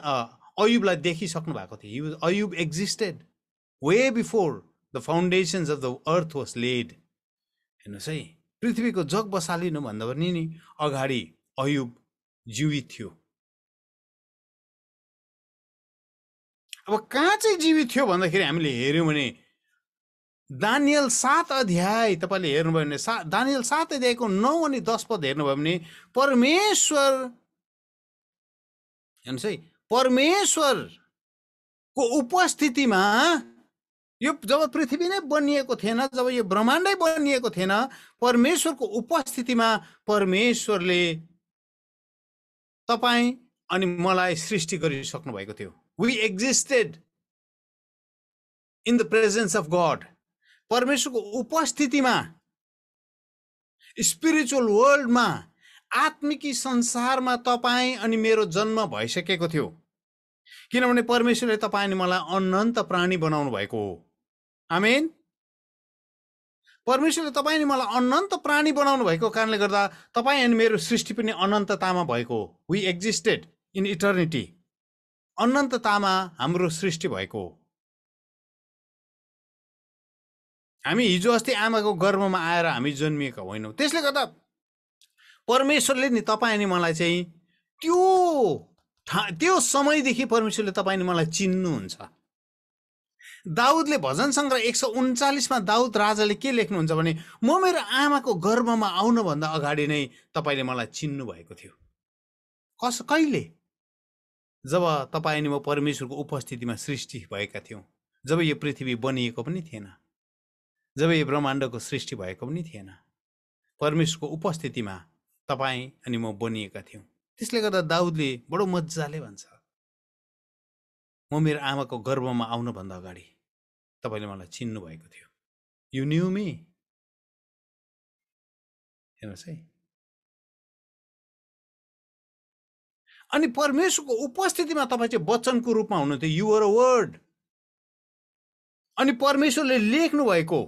अयुबलाई देखिसक्नु भएको थियो अयुब existed way before the foundations of the earth was laid हेर्नुहोस् है पृथ्वीको जग बसालिनु भन्दा पनि नि अगाडि अयुब जीवित थियो अब कहाँ चाहिँ जीवित थियो भन्दाखेरि हामीले हेऱ्यौँ भने दानियल सात अध्याय तपाईँले हेर्नुभयो भने सा दानियल सात अध्यायको नौ अनि दस पद हेर्नुभयो भने परमेश्वर हेर्नुहोस् है परमेश्वरको उपस्थितिमा यो जब पृथ्वी नै बनिएको थिएन जब यो ब्रह्माण्डै बनिएको थिएन परमेश्वरको उपस्थितिमा परमेश्वरले तपाईँ अनि मलाई सृष्टि गरिसक्नु भएको थियो we existed in the presence of God परमेश्वरको उपस्थितिमा स्पिरिचुअल वर्ल्डमा आत्मिकी संसारमा तपाईँ अनि मेरो जन्म भइसकेको थियो किनभने परमेश्वरले तपाईँ मलाई अनन्त प्राणी बनाउनु भएको हो आमेन परमेश्वरले तपाईँ मलाई अनन्त प्राणी बनाउनु भएको कारणले गर्दा तपाईँ अनि मेरो सृष्टि पनि अनन्ततामा भएको हो वी एक्जिस्टेड इन इटर्निटी अनन्ततामा हाम्रो सृष्टि भएको हो हामी हिजो अस्ति आमाको गर्वमा आएर हामी जन्मिएका होइनौँ त्यसले गर्दा परमेश्वरले नि तपाईँ अनि मलाई चाहिँ त्यो ठा त्यो समयदेखि परमेश्वरले तपाईँ अनि मलाई चिन्नुहुन्छ दाउदले भजन सङ्ग्रह एक सौ उन्चालिसमा दाउद राजाले के लेख्नुहुन्छ भने म मेरो आमाको गर्वमा आउनुभन्दा अगाडि नै तपाईँले मलाई चिन्नु भएको थियो कस कहिले जब तपाईँ अनि म परमेश्वरको उपस्थितिमा सृष्टि भएका थियौँ जब यो पृथ्वी बनिएको पनि थिएन जब यो ब्रह्माण्डको सृष्टि भएको पनि थिएन परमेश्वरको उपस्थितिमा तपाईँ अनि म बनिएका थियौँ त्यसले गर्दा दाउदले बडो मजाले भन्छ म मेरो आमाको गर्वमा आउनुभन्दा अगाडि तपाईँले मलाई चिन्नुभएको थियो यु न्यु मी हेर्नुहोस् है अनि परमेश्वरको उपस्थितिमा तपाईँ चाहिँ वचनको रूपमा हुनुहुन्थ्यो युवर वर्ड अनि परमेश्वरले लेख्नु भएको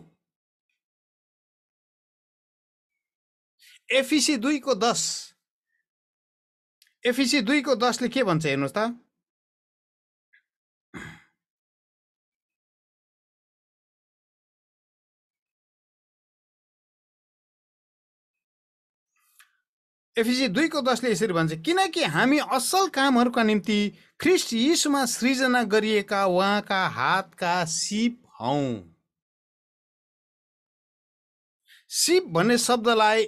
एफिसी दुईको दस एफिसी दुईको दसले के भन्छ हेर्नुहोस् त एफिसी दुईको दसले यसरी भन्छ किनकि हामी असल कामहरूका निम्ति ख्रिस्ट यीशुमा सृजना गरिएका उहाँका हातका सिप हौ सिप भन्ने शब्दलाई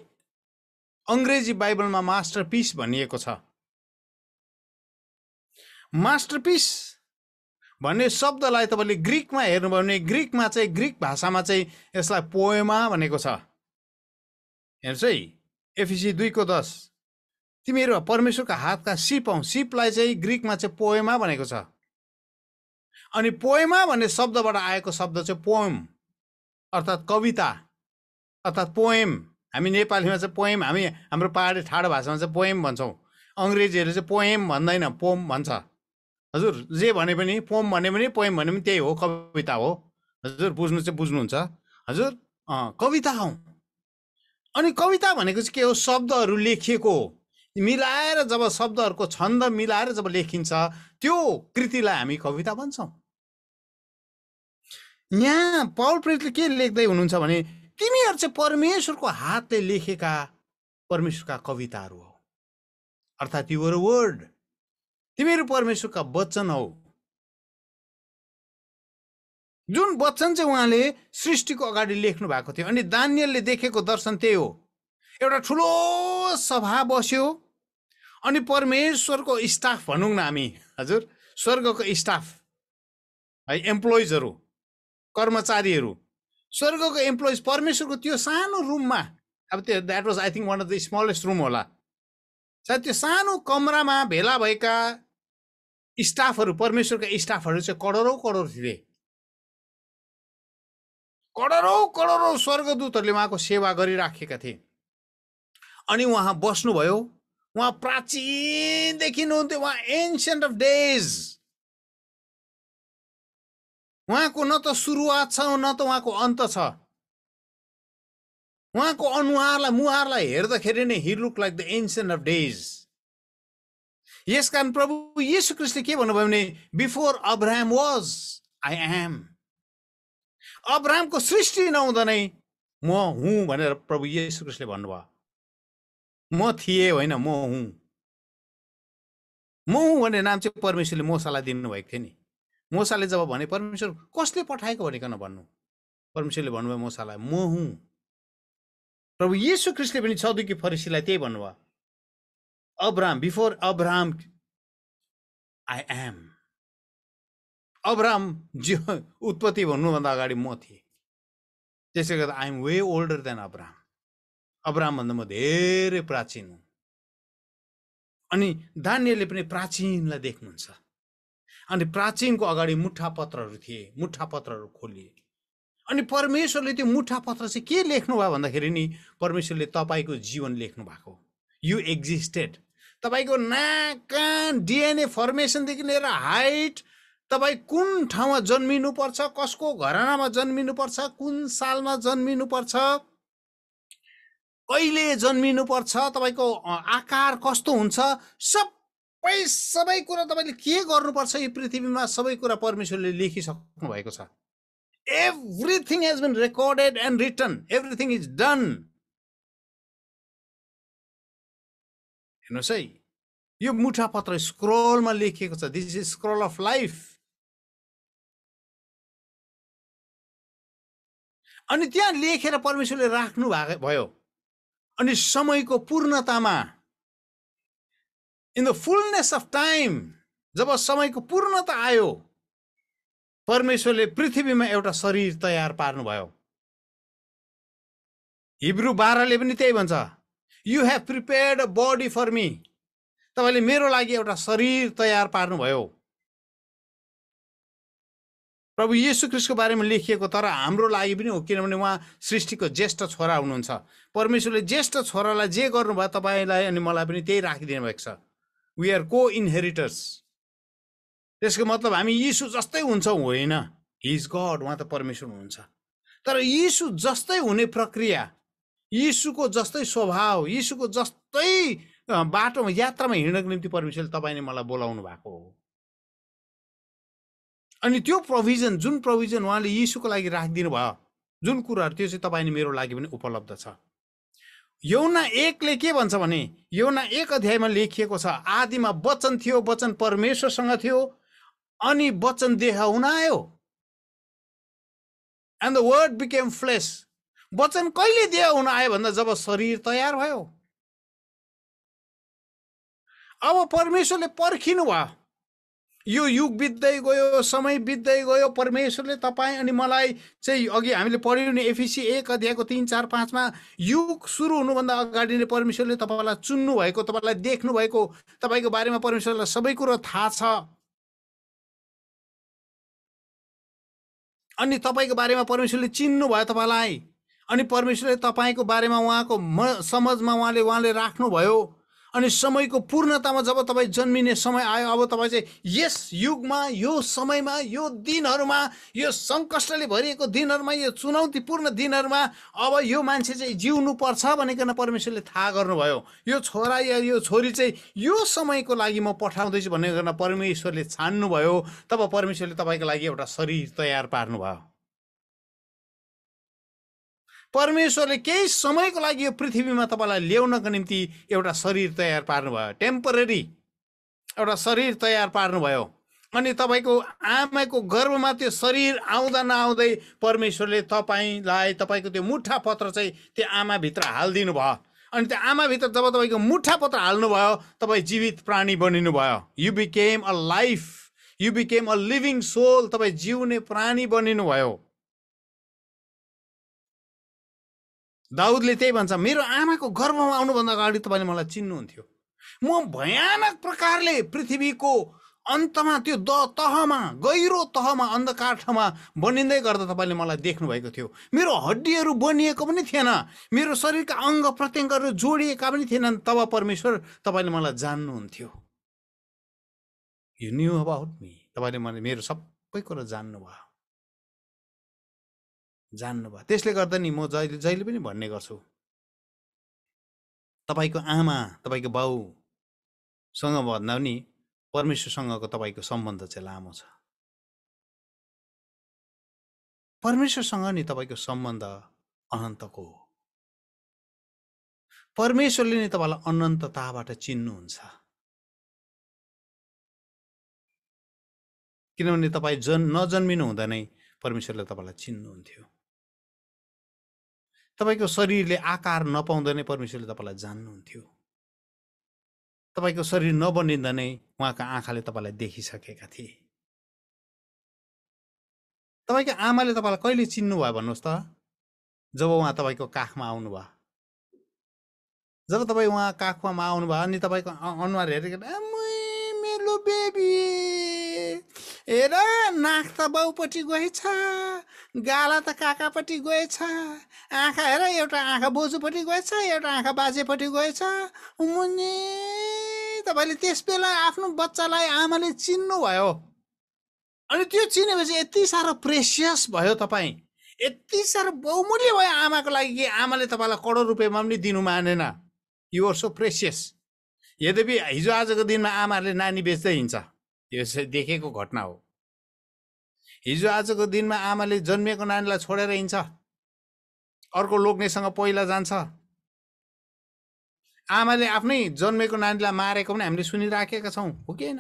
अङ्ग्रेजी बाइबलमा मास्टर पिस भनिएको छ मास्टरपिस भन्ने शब्दलाई तपाईँले ग्रिकमा हेर्नुभयो भने ग्रिकमा चाहिँ ग्रिक भाषामा चाहिँ यसलाई पोएमा भनेको छ हेर्नुहोस् है एफिसी दुईको दस तिमीहरू परमेश्वरको हातका सिप हौ सिपलाई चाहिँ ग्रिकमा चाहिँ पोएमा भनेको छ अनि पोएमा भन्ने शब्दबाट आएको शब्द चाहिँ पोएम अर्थात् कविता अर्थात् पोएम हामी नेपालीमा चाहिँ पोएम हामी हाम्रो पाहाडी ठाडो भाषामा चाहिँ पोएम भन्छौँ अङ्ग्रेजीहरू चाहिँ पोएम भन्दैन पोम भन्छ हजुर जे भने पनि पोम भने पनि पोएम भने पनि त्यही हो कविता हो हजुर बुझ्नु चाहिँ बुझ्नुहुन्छ हजुर कविता हौ अनि कविता भनेको चाहिँ के हो शब्दहरू लेखिएको हो मिलाएर जब शब्दहरूको छन्द मिलाएर जब लेखिन्छ त्यो कृतिलाई हामी कविता भन्छौँ यहाँ पावल प्रेतले के लेख्दै हुनुहुन्छ भने तिमीहरू चाहिँ परमेश्वरको हातले लेखेका परमेश्वरका कविताहरू हौ अर्थात् युवर वर्ड तिमीहरू परमेश्वरका वचन हौ जुन वचन चाहिँ उहाँले सृष्टिको अगाडि लेख्नु भएको थियो अनि दानियलले देखेको दर्शन त्यही हो एउटा ठुलो सभा बस्यो अनि परमेश्वरको स्टाफ भनौँ न हामी हजुर स्वर्गको स्टाफ है एम्प्लोइजहरू कर्मचारीहरू स्वर्गको इम्प्लोइज परमेश्वरको त्यो सानो रुममा अब त्यो that was I think one of the smallest room होला सायद त्यो सानो कमरामा भेला भएका स्टाफहरू परमेश्वरका स्टाफहरू चाहिँ करोडौँ करोड थिए करोडौँ करोडौँ स्वर्गदूतहरूले उहाँको सेवा गरिराखेका थिए अनि उहाँ बस्नुभयो उहाँ प्राचीनदेखि हुन्थ्यो उहाँ एन्सियन्ट अफ डेज उहाँको न त सुरुवात छ न त उहाँको अन्त छ उहाँको अनुहारलाई मुहारलाई हेर्दाखेरि नै he look like the ancient of days यस कारण प्रभु येसु क्रिस्टले के भन्नुभयो भने before Abraham was I am अब्राहमको सृष्टि नहुँदा नै म हुँ भनेर प्रभु येसु क्रिस्टले भन्नुभयो म थिएँ होइन म हुँ म हुँ भन्ने नाम चाहिँ परमेश्वरले मसालाई दिनुभएको थियो नि मोसाले जब भने परमेश्वर कसले पठाएको भनेकन भन्नु परमेश्वरले भन्नुभयो मोसालाई म हुँ प्रभु येसु क्रिस्टले पनि सदुकी फरिसीलाई त्यही भन्नुभयो Abram before Abram I am Abram जीव [laughs] उत्पत्ति भन्नुभन्दा अगाडि म थिएँ त्यसले गर्दा I am way older than Abram अब्रामभन्दा म धेरै प्राचीन हुँ अनि दानियले पनि प्राचीनलाई देख्नुहुन्छ अनि प्राचीनको अगाडि मुठा थिए मुठा खोलिए अनि परमेश्वरले त्यो मुठापत्र चाहिँ के लेख्नु भन्दाखेरि नि परमेश्वरले तपाईँको जीवन लेख्नु भएको यु एक्जिस्टेड तपाईँको ना कान डिएनए फर्मेसनदेखि लिएर हाइट तपाईँ कुन ठाउँमा जन्मिनुपर्छ कसको घरानामा जन्मिनुपर्छ कुन सालमा जन्मिनुपर्छ कहिले जन्मिनुपर्छ तपाईँको आकार कस्तो हुन्छ सब सबै सबै कुरा तपाईँले के गर्नुपर्छ यो पृथ्वीमा सबै कुरा परमेश्वरले लेखिसक्नु भएको छ everything has been recorded and written everything is done हेर्नुहोस् है यो मुठा पत्र स्क्रोलमा लेखिएको छ this is scroll of life अनि त्यहाँ लेखेर परमेश्वरले राख्नु भएको भयो अनि समयको पूर्णतामा in the fullness of time जब समयको पूर्णता आयो परमेश्वरले पृथ्वीमा एउटा शरीर तयार पार्नुभयो हिब्रू बाह्रले पनि त्यही भन्छ you have prepared a body for me तपाईँले मेरो लागि एउटा शरीर तयार पार्नुभयो प्रभु येसु क्रिस्टको बारेमा लेखिएको तर हाम्रो लागि पनि हो किनभने उहाँ सृष्टिको ज्येष्ठ छोरा हुनुहुन्छ परमेश्वरले ज्येष्ठ छोरालाई जे गर्नुभयो तपाईँलाई अनि मलाई पनि त्यही राखिदिनु भएको छ वी आर को इनहेरिटर्स त्यसको मतलब हामी यीशु जस्तै हुन्छौँ होइन हिज गड उहाँ त परमेश्वर हुनुहुन्छ तर यीशु जस्तै हुने प्रक्रिया यीशुको जस्तै स्वभाव यीशुको जस्तै बाटोमा यात्रामा हिँड्नको निम्ति परमेश्वरले तपाईँले मलाई बोलाउनु भएको हो अनि त्यो प्रोभिजन जुन प्रोभिजन उहाँले यीशुको लागि राखिदिनु भयो जुन कुराहरू त्यो चाहिँ तपाईँले मेरो लागि पनि उपलब्ध छ यौना एकले के भन्छ भने यौना एक अध्यायमा लेखिएको छ आदिमा वचन थियो वचन परमेश्वरसँग थियो अनि वचन देह हुन आयो and the word became flesh वचन कहिले देह हुन आयो भन्दा जब शरीर तयार भयो अब परमेश्वरले पर्खिनु भयो यो युग बित्दै गयो समय बित्दै गयो परमेश्वरले तपाईँ अनि मलाई चाहिँ अघि हामीले पढ्यौँ नि एफिसी एक अध्यायको तिन चार पाँचमा युग सुरु हुनुभन्दा अगाडि नै परमेश्वरले तपाईँलाई चुन्नुभएको तपाईँलाई भएको तपाईँको बारेमा परमेश्वरलाई सबै कुरो थाहा छ अनि तपाईँको बारेमा परमेश्वरले चिन्नु भयो तपाईँलाई अनि परमेश्वरले तपाईँको बारेमा उहाँको म समाजमा उहाँले उहाँले राख्नुभयो अनि समयको पूर्णतामा जब तपाईँ जन्मिने समय आयो अब तपाईँ चाहिँ यस युगमा यो समयमा यो दिनहरूमा यो सङ्कष्टले भरिएको दिनहरूमा यो चुनौतीपूर्ण दिनहरूमा अब यो मान्छे चाहिँ जिउनु पर्छ भनिकन परमेश्वरले थाहा गर्नुभयो यो छोरा या यो छोरी चाहिँ यो समयको लागि म पठाउँदैछु भन्ने गर्न परमेश्वरले छान्नुभयो तब परमेश्वरले तपाईँको लागि एउटा शरीर तयार पार्नुभयो परमेश्वरले केही समयको लागि यो पृथ्वीमा तपाईँलाई ल्याउनको निम्ति एउटा शरीर तयार पार्नुभयो टेम्परेरी एउटा शरीर तयार पार्नुभयो अनि तपाईँको आमाको गर्भमा त्यो शरीर आउँदा नआउँदै परमेश्वरले तपाईँलाई तपाईँको त्यो मुठा पत्र चाहिँ त्यो आमाभित्र हालिदिनु भयो अनि त्यो आमाभित्र जब तपाईँको मुठा पत्र हाल्नुभयो तपाईँ जीवित प्राणी बनिनु भयो you became a life you became a living soul तपाईँ जिउने प्राणी बनिनुभयो दाउदले त्यही भन्छ मेरो आमाको गर्वमा आउनुभन्दा अगाडि तपाईँले मलाई चिन्नुहुन्थ्यो म भयानक प्रकारले पृथ्वीको अन्तमा त्यो द तहमा गहिरो तहमा अन्धकार ठाउँमा बनिँदै गर्दा तपाईँले मलाई देख्नुभएको थियो मेरो हड्डीहरू बनिएको पनि थिएन मेरो शरीरका अङ्ग प्रत्यङ्गहरू जोडिएका पनि थिएनन् तब परमेश्वर तपाईँले मलाई जान्नुहुन्थ्यो यु न्यू अबाउट मी तपाईँले मलाई मेरो सबै कुरा जान्नुभयो जान्नुभयो त्यसले गर्दा नि म जहिले जहिले पनि भन्ने गर्छु तपाईँको आमा तपाईँको बाउसँग भन्दा पनि परमेश्वरसँगको तपाईँको सम्बन्ध चाहिँ लामो छ परमेश्वरसँग नि तपाईँको सम्बन्ध अनन्तको हो परमेश्वरले नै तपाईँलाई अनन्तताबाट चिन्नुहुन्छ किनभने तपाईँ जन् नजन्मिनु हुँदा नै परमेश्वरले तपाईँलाई चिन्नुहुन्थ्यो तपाईँको शरीरले आकार नपाउँदा नै परमेश्वरले तपाईँलाई जान्नुहुन्थ्यो तपाईँको शरीर नबनिँदा नै उहाँको आँखाले तपाईँलाई देखिसकेका थिए तपाईँको आमाले तपाईँलाई कहिले चिन्नु भयो भन्नुहोस् त जब उहाँ तपाईँको काखमा आउनुभयो जब तपाईँ उहाँ काखमा आउनुभयो अनि तपाईँको अनुहार हेरेको हेलो बेबी हेर नाक त बाउपट्टि गएछ गाला त काकापट्टि गएछ आँखा हेर एउटा आँखा बोजूपट्टि गएछ एउटा आँखा बाजेपट्टि गएछ मुनि तपाईँले त्यस बेला आफ्नो बच्चालाई आमाले चिन्नुभयो अनि त्यो चिनेपछि यति साह्रो प्रेसियस भयो तपाईँ यति साह्रो बहुमूल्य भयो आमाको लागि कि आमाले तपाईँलाई करोड रुपियाँमा पनि दिनु मानेन युआर सो प्रेसियस यद्यपि हिजो आजको दिनमा आमाहरूले नानी बेच्दै हिँड्छ यो देखेको घटना हो हिजो आजको दिनमा आमाले जन्मिएको नानीलाई छोडेर हिँड्छ अर्को लोग्नेसँग पहिला जान्छ आमाले आफ्नै जन्मेको नानीलाई मारेको पनि हामीले सुनिराखेका छौँ हो कि होइन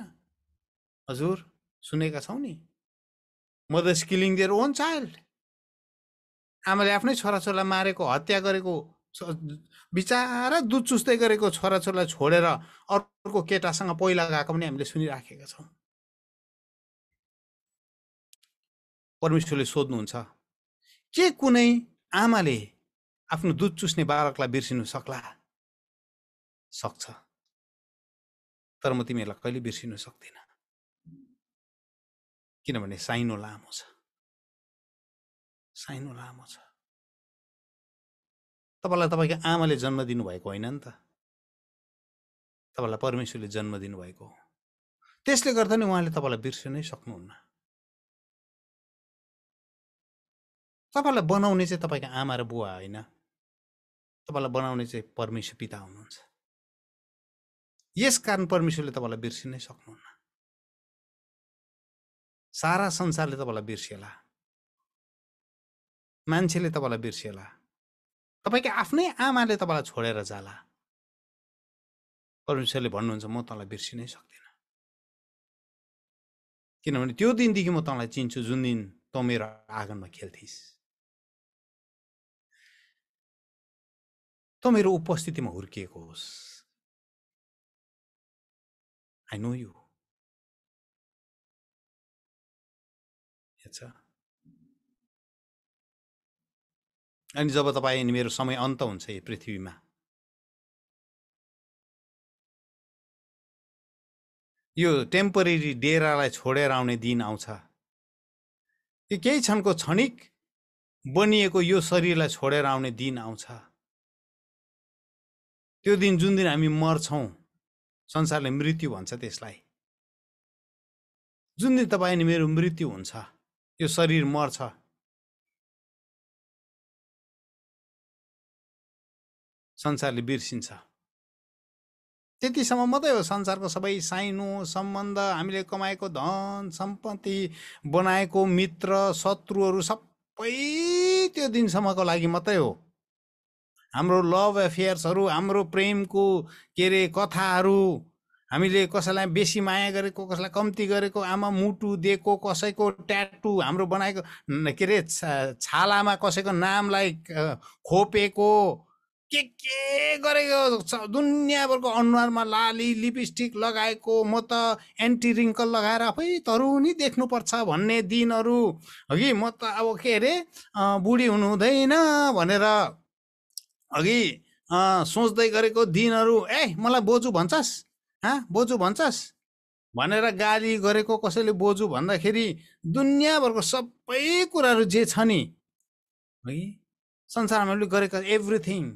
हजुर सुनेका छौँ नि mothers killing their own child आमाले आफ्नै छोराछोरालाई मारेको हत्या गरेको बिचारा दुध चुस्दै गरेको छोराछोरीलाई छोडेर अर्को केटासँग पहिला गएको पनि हामीले सुनिराखेका छौँ परमेश्वरले सोध्नुहुन्छ के कुनै आमाले आफ्नो दुध चुस्ने बालकलाई बिर्सिनु सक्ला सक्छ तर म तिमीहरूलाई कहिले बिर्सिनु सक्दिन किनभने साइनो लामो छ साइनो लामो छ तपाईँलाई तपाईँको आमाले जन्म दिनुभएको होइन नि त तपाईँलाई परमेश्वरले जन्म दिनुभएको हो त्यसले गर्दा नि उहाँले तपाईँलाई बिर्सिनै सक्नुहुन्न तपाईँलाई बनाउने चाहिँ तपाईँको आमा र बुवा होइन तपाईँलाई बनाउने चाहिँ परमेश्वर पिता हुनुहुन्छ यस कारण परमेश्वरले तपाईँलाई बिर्सिनै सक्नुहुन्न सारा संसारले तपाईँलाई बिर्सिएला मान्छेले तपाईँलाई बिर्सिएला तपाईँको आफ्नै आमाले तपाईँलाई छोडेर जाला परमेश्वरले भन्नुहुन्छ म तँलाई बिर्सिनै सक्दिनँ किनभने त्यो दिनदेखि म तँलाई चिन्छु जुन दिन तँ मेरो आँगनमा खेल्थिस् त मेरो उपस्थितिमा हुर्किएको होस् आई नो यु छ अनि जब तपाईँ मेरो समय अन्त हुन्छ यो पृथ्वीमा यो टेम्परेरी डेरालाई छोडेर आउने दिन आउँछ यो केही क्षणको क्षणिक बनिएको यो शरीरलाई छोडेर आउने दिन आउँछ त्यो दिन जुन दिन हामी मर्छौँ संसारले मृत्यु भन्छ त्यसलाई जुन दिन तपाईँ मेरो मृत्यु हुन्छ यो शरीर मर्छ संसारले बिर्सिन्छ त्यतिसम्म मात्रै हो संसारको सबै साइनो सम्बन्ध हामीले कमाएको धन सम्पत्ति बनाएको मित्र शत्रुहरू सबै त्यो दिनसम्मको लागि मात्रै हो हाम्रो लभ एफेयर्सहरू हाम्रो प्रेमको के अरे कथाहरू हामीले कसैलाई बेसी माया गरेको कसैलाई कम्ती गरेको आमा मुटु दिएको कसैको ट्याटु हाम्रो बनाएको के अरे छालामा कसैको नामलाई खोपेको के के गरेको दुनियाँभरको अनुहारमा लाली लिपस्टिक लगाएको म त एन्टी रिङ्कल लगाएर आफै तरुनी देख्नुपर्छ भन्ने दिनहरू अघि म त अब के अरे बुढी हुनु हुँदैन भनेर अघि सोच्दै गरेको दिनहरू ए मलाई बोजू भन्छस् हा बोजू भन्छस् भनेर गाली गरेको कसैले बोजू भन्दाखेरि दुनियाँभरको सबै कुराहरू जे छ नि है संसारमा गरेको एभ्रिथिङ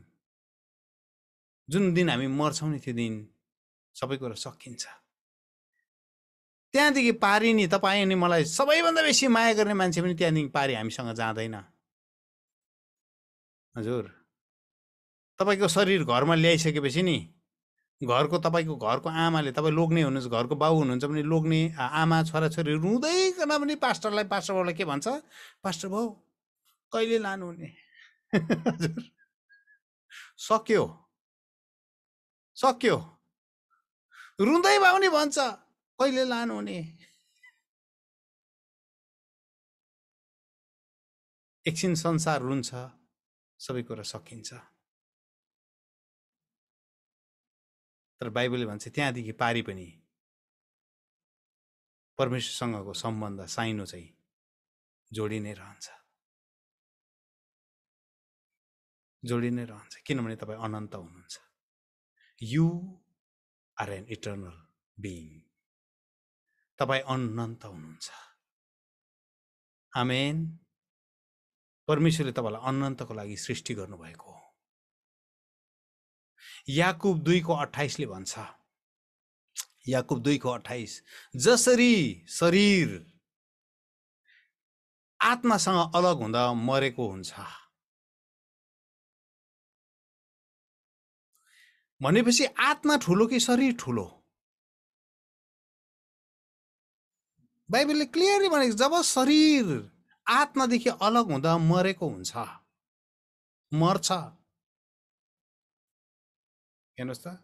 जुन दिन हामी मर्छौँ नि त्यो दिन सबै कुरो सकिन्छ त्यहाँदेखि पारि नि तपाईँ नि मलाई सबैभन्दा बेसी माया गर्ने मान्छे पनि त्यहाँदेखि पारि हामीसँग जाँदैन हजुर तपाईँको शरीर घरमा ल्याइसकेपछि नि घरको तपाईँको घरको आमाले तपाईँ लोग्ने हुनुहुन्छ घरको बाउ हुनुहुन्छ भने लोग्ने आमा छोराछोरी रुँदैकन पनि पास्टरलाई पास्टर बाउलाई के भन्छ पास्टर भाउ कहिले लानुहुने [laughs] हजुर सक्यो सक्यो रुँदै भए पनि भन्छ कहिले लानुहुने एकछिन संसार रुन्छ सबै कुरा सकिन्छ तर बाइबलले भन्छ त्यहाँदेखि पारी पनि परमेश्वरसँगको सम्बन्ध साइनो चाहिँ जोडि नै रहन्छ जोडि नै रहन्छ किनभने तपाईँ अनन्त हुनुहुन्छ you are an eternal being तपाईँ अनन्त हुनुहुन्छ आमेन परमेश्वरले तपाईँलाई अनन्तको लागि सृष्टि गर्नुभएको हो याकुब दुईको अठाइसले भन्छ याकुब दुईको अठाइस जसरी शरीर आत्मासँग अलग हुँदा मरेको हुन्छ भनेपछि आत्मा ठुलो कि शरीर ठुलो बाइबलले क्लियरली भनेको जब शरीर आत्मादेखि अलग हुँदा मरेको हुन्छ मर्छ हेर्नुहोस् त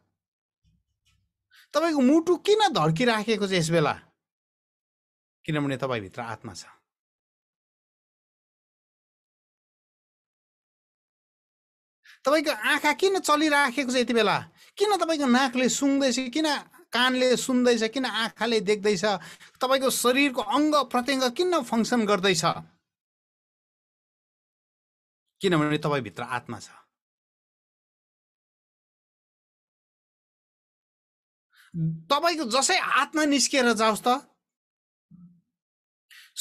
तपाईँको मुटु किन धड्किराखेको छ यस बेला किनभने तपाईँभित्र आत्मा छ तपाईँको आँखा किन चलिराखेको छ यति बेला किन तपाईँको नाकले सुँग्दैछ किन कानले सुन्दैछ किन आँखाले देख्दैछ तपाईँको शरीरको अङ्ग प्रत्यङ्ग किन फङ्सन गर्दैछ किनभने तपाईँभित्र आत्मा छ तपाईँको जसै आत्मा निस्किएर जाओस् त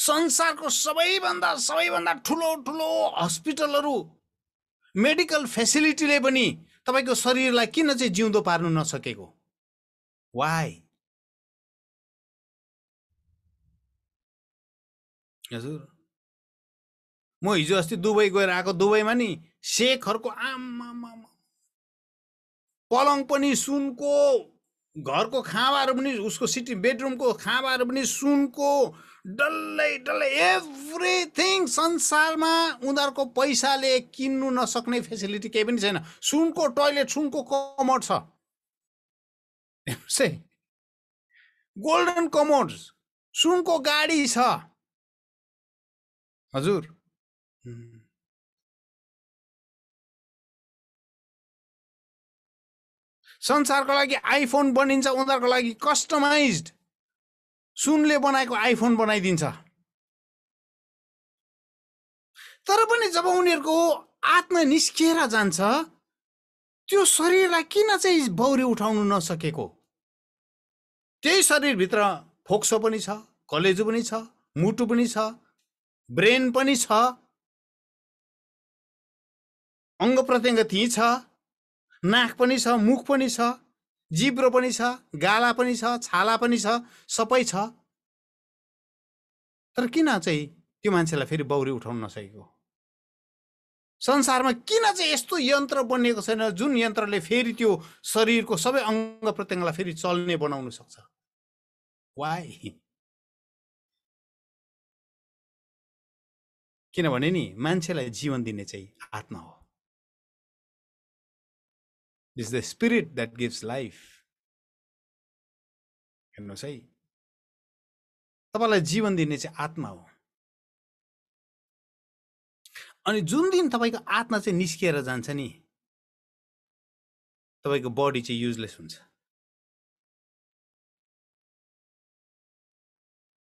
संसारको सबैभन्दा सबैभन्दा ठुलो ठुलो हस्पिटलहरू मेडिकल फेसिलिटीले पनि तपाईँको शरीरलाई किन चाहिँ जिउँदो पार्नु नसकेको वाइ हजुर म हिजो अस्ति दुबई गएर आएको दुबईमा नि सेखहरूको आमा पलङ पनि सुनको घरको खाँबाहरू पनि उसको सिटी बेडरुमको खाँबाहरू पनि सुनको डल्लै डल्लै एभ्रिथिङ संसारमा उनीहरूको पैसाले किन्नु नसक्ने फेसिलिटी केही पनि छैन सुनको टोइलेट सुनको कमोड छ गोल्डन कमोड सुनको गाडी छ हजुर संसारको लागि आइफोन बनिन्छ उनीहरूको लागि कस्टमाइज सुनले बनाएको आइफोन बनाइदिन्छ तर पनि जब उनीहरूको आत्मा निस्किएर जान्छ त्यो शरीरलाई किन चाहिँ बौरी उठाउनु नसकेको त्यही शरीरभित्र फोक्सो पनि छ कलेजो पनि छ मुटु पनि छ ब्रेन पनि छ अङ्ग प्रत्यङ्ग ती छ नाक पनि छ मुख पनि छ जिब्रो पनि छ गाला पनि छ छाला पनि छ सबै छ तर किन चाहिँ त्यो मान्छेलाई फेरि बौरी उठाउन नसकेको संसारमा किन चाहिँ यस्तो यन्त्र बनिएको छैन जुन यन्त्रले फेरि त्यो शरीरको सबै अङ्ग प्रत्यङ्गलाई फेरि चल्ने बनाउन सक्छ वाइ किनभने नि मान्छेलाई जीवन दिने चाहिँ आत्मा हो is the spirit that gives life हेर्नुहोस् है तपाईँलाई जीवन दिने चाहिँ आत्मा हो अनि जुन दिन तपाईँको आत्मा चाहिँ निस्किएर जान्छ नि तपाईँको बडी चाहिँ युजलेस हुन्छ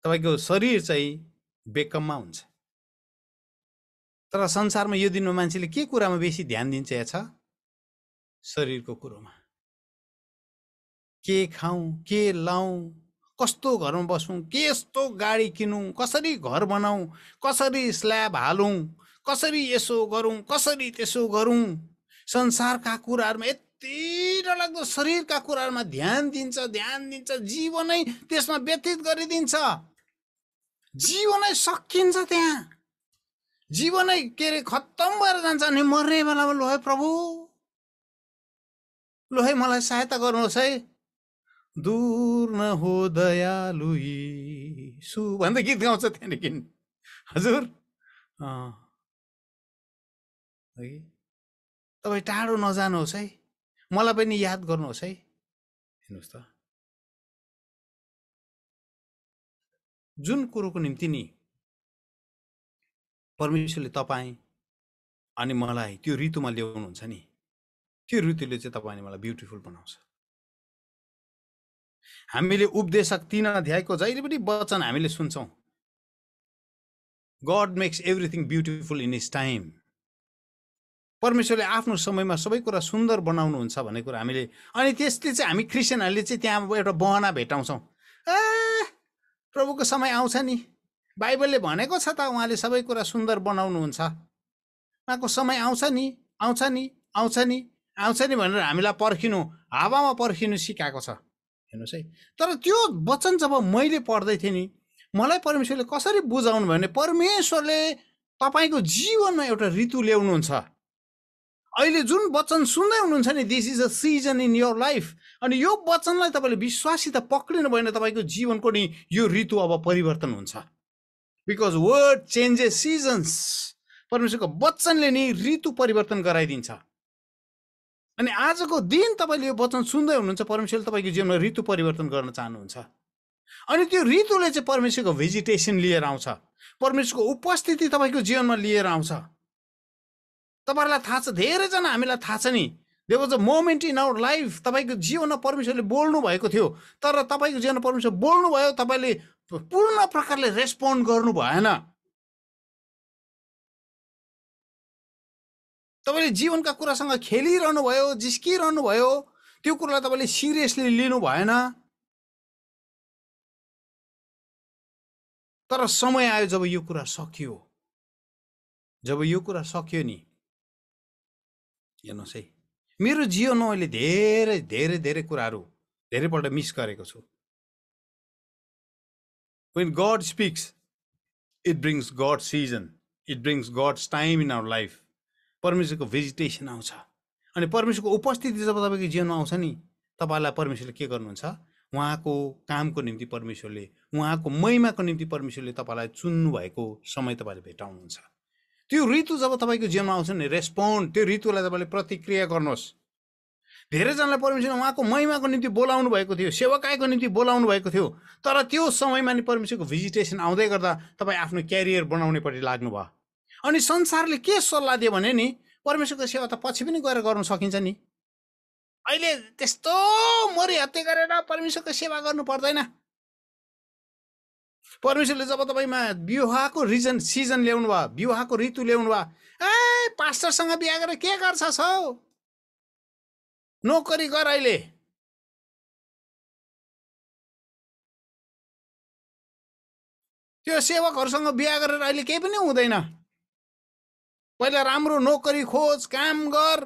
तपाईँको शरीर चाहिँ बेकममा हुन्छ तर संसारमा यो दिनमा मान्छेले के कुरामा बेसी ध्यान दिन्छ या छ शरीरको कुरोमा के खाउँ के लाउँ कस्तो घरमा बसौँ के यस्तो गाडी किनौँ कसरी घर बनाऊ कसरी स्ल्याब हालौँ कसरी यसो गरौँ कसरी त्यसो गरौँ संसारका कुराहरूमा यति डरलाग्दो शरीरका कुराहरूमा ध्यान दिन्छ ध्यान दिन्छ जीवनै त्यसमा व्यतीत गरिदिन्छ जीवनै सकिन्छ त्यहाँ जीवनै के अरे खत्तम भएर जान्छ अनि मर्ने बेलामा है प्रभु लु है मलाई सहायता गर्नुहोस् है दूर न हो दयालु सु भन्दै गीत गाउँछ त्यहाँदेखि हजुर है तपाईँ टाढो नजानुहोस् है मलाई पनि याद गर्नुहोस् है हेर्नुहोस् त जुन कुरोको निम्ति नि परमेश्वरले तपाईँ अनि मलाई त्यो ऋतुमा ल्याउनुहुन्छ नि त्यो ऋतुले चाहिँ तपाईँले मलाई ब्युटिफुल बनाउँछ हामीले उपदेशक तिन अध्यायको जहिले पनि वचन हामीले सुन्छौँ God makes everything beautiful in his time परमेश्वरले आफ्नो समयमा सबै कुरा सुन्दर बनाउनुहुन्छ भन्ने कुरा हामीले अनि त्यसले चाहिँ हामी क्रिस्चियनहरूले चाहिँ त्यहाँ एउटा बहना भेटाउँछौँ ए प्रभुको समय आउँछ नि बाइबलले भनेको छ त उहाँले सबै कुरा सुन्दर बनाउनुहुन्छ उहाँको समय आउँछ नि आउँछ नि आउँछ नि आउँछ नि भनेर हामीलाई पर्खिनु हावामा पर्खिनु सिकाएको छ हेर्नुहोस् है तर त्यो वचन जब मैले पढ्दै थिएँ नि मलाई परमेश्वरले कसरी बुझाउनु भयो भने परमेश्वरले तपाईँको जीवनमा एउटा ऋतु ल्याउनुहुन्छ अहिले जुन वचन सुन्दै हुनुहुन्छ नि this is a season in your life अनि यो वचनलाई तपाईँले विश्वासित पक्रिनु भएन तपाईँको जीवनको नि यो ऋतु अब परिवर्तन हुन्छ बिकज वर्ड चेन्जेस सिजन्स परमेश्वरको वचनले नि ऋतु परिवर्तन गराइदिन्छ अनि आजको दिन तपाईँले यो वचन सुन्दै हुनुहुन्छ परमेश्वरले तपाईँको जीवनमा ऋतु परिवर्तन गर्न चाहनुहुन्छ अनि त्यो ऋतुले चाहिँ परमेश्वरको भेजिटेसन लिएर आउँछ परमेश्वरको उपस्थिति तपाईँको जीवनमा लिएर आउँछ तपाईँहरूलाई थाहा छ धेरैजना हामीलाई थाहा छ नि they was a moment in our life तपाईँको जीवनमा परमेश्वरले बोल्नु भएको थियो तर तपाईँको जीवनमा परमेश्वर बोल्नुभयो तपाईँले पूर्ण प्रकारले रेस्पोन्ड गर्नु भएन तपाईँले जीवनका कुरासँग भयो खेलिरहनुभयो भयो त्यो कुरालाई तपाईँले सिरियसली लिनु भएन तर समय आयो जब यो कुरा सकियो जब यो कुरा सकियो नि हेर्नुहोस् है मेरो जीवनमा मैले धेरै धेरै धेरै कुराहरू धेरैपल्ट मिस गरेको छु when God speaks it brings God season it brings God's time in our life परमेश्वरको भेजिटेसन आउँछ अनि परमेश्वरको उपस्थिति जब तपाईँको जीवनमा आउँछ नि तपाईँलाई परमेश्वरले के गर्नुहुन्छ उहाँको कामको निम्ति परमेश्वरले उहाँको महिमाको निम्ति परमेश्वरले तपाईँलाई भएको समय तपाईँले भेटाउनुहुन्छ त्यो ऋतु जब तपाईँको जीवनमा आउँछ नि रेस्पोन्ड त्यो ऋतुलाई तपाईँले प्रतिक्रिया गर्नुहोस् धेरैजनालाई परमेश्वरले उहाँको महिमाको निम्ति बोलाउनु भएको थियो सेवाकाको निम्ति बोलाउनु भएको थियो तर त्यो समयमा नि परमेश्वरको भिजिटेसन आउँदै गर्दा तपाईँ आफ्नो क्यारियर बनाउनेपट्टि लाग्नुभयो अनि संसारले के सल्लाह दियो भने नि परमेश्वरको सेवा त पछि पनि गएर गर्नु सकिन्छ नि अहिले त्यस्तो मरि हत्या गरेर परमेश्वरको सेवा गर्नु पर्दैन परमेश्वरले जब तपाईँमा विवाहको रिजन सिजन ल्याउनु भयो विवाहको ऋतु ल्याउनु भयो ए पास्टरसँग बिहा गरेर के गर्छ हौ नोकरी गर अहिले त्यो सेवकहरूसँग बिहा गरेर अहिले केही पनि हुँदैन पहिला राम्रो नोकरी खोज काम गर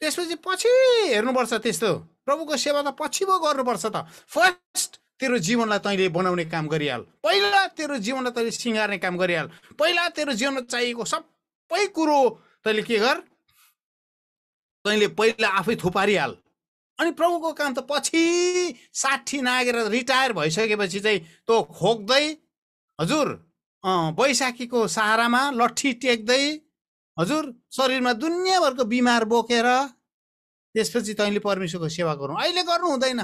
त्यसपछि पछि हेर्नुपर्छ त्यस्तो प्रभुको सेवा त पछि पो गर्नुपर्छ त फर्स्ट तेरो जीवनलाई तैँले बनाउने काम गरिहाल पहिला तेरो जीवनलाई तैँले सिँगार्ने काम गरिहाल पहिला तेरो जीवनमा चाहिएको सबै कुरो तैँले के गर तैँले पहिला आफै थुपारिहाल अनि प्रभुको काम त पछि साठी नागेर रिटायर भइसकेपछि चाहिँ तँ खोक्दै हजुर बैशाखीको सहारामा लट्ठी टेक्दै हजुर शरीरमा दुनियाँभरको बिमार बोकेर त्यसपछि तैँले परमेश्वरको सेवा गरौँ अहिले गर्नु हुँदैन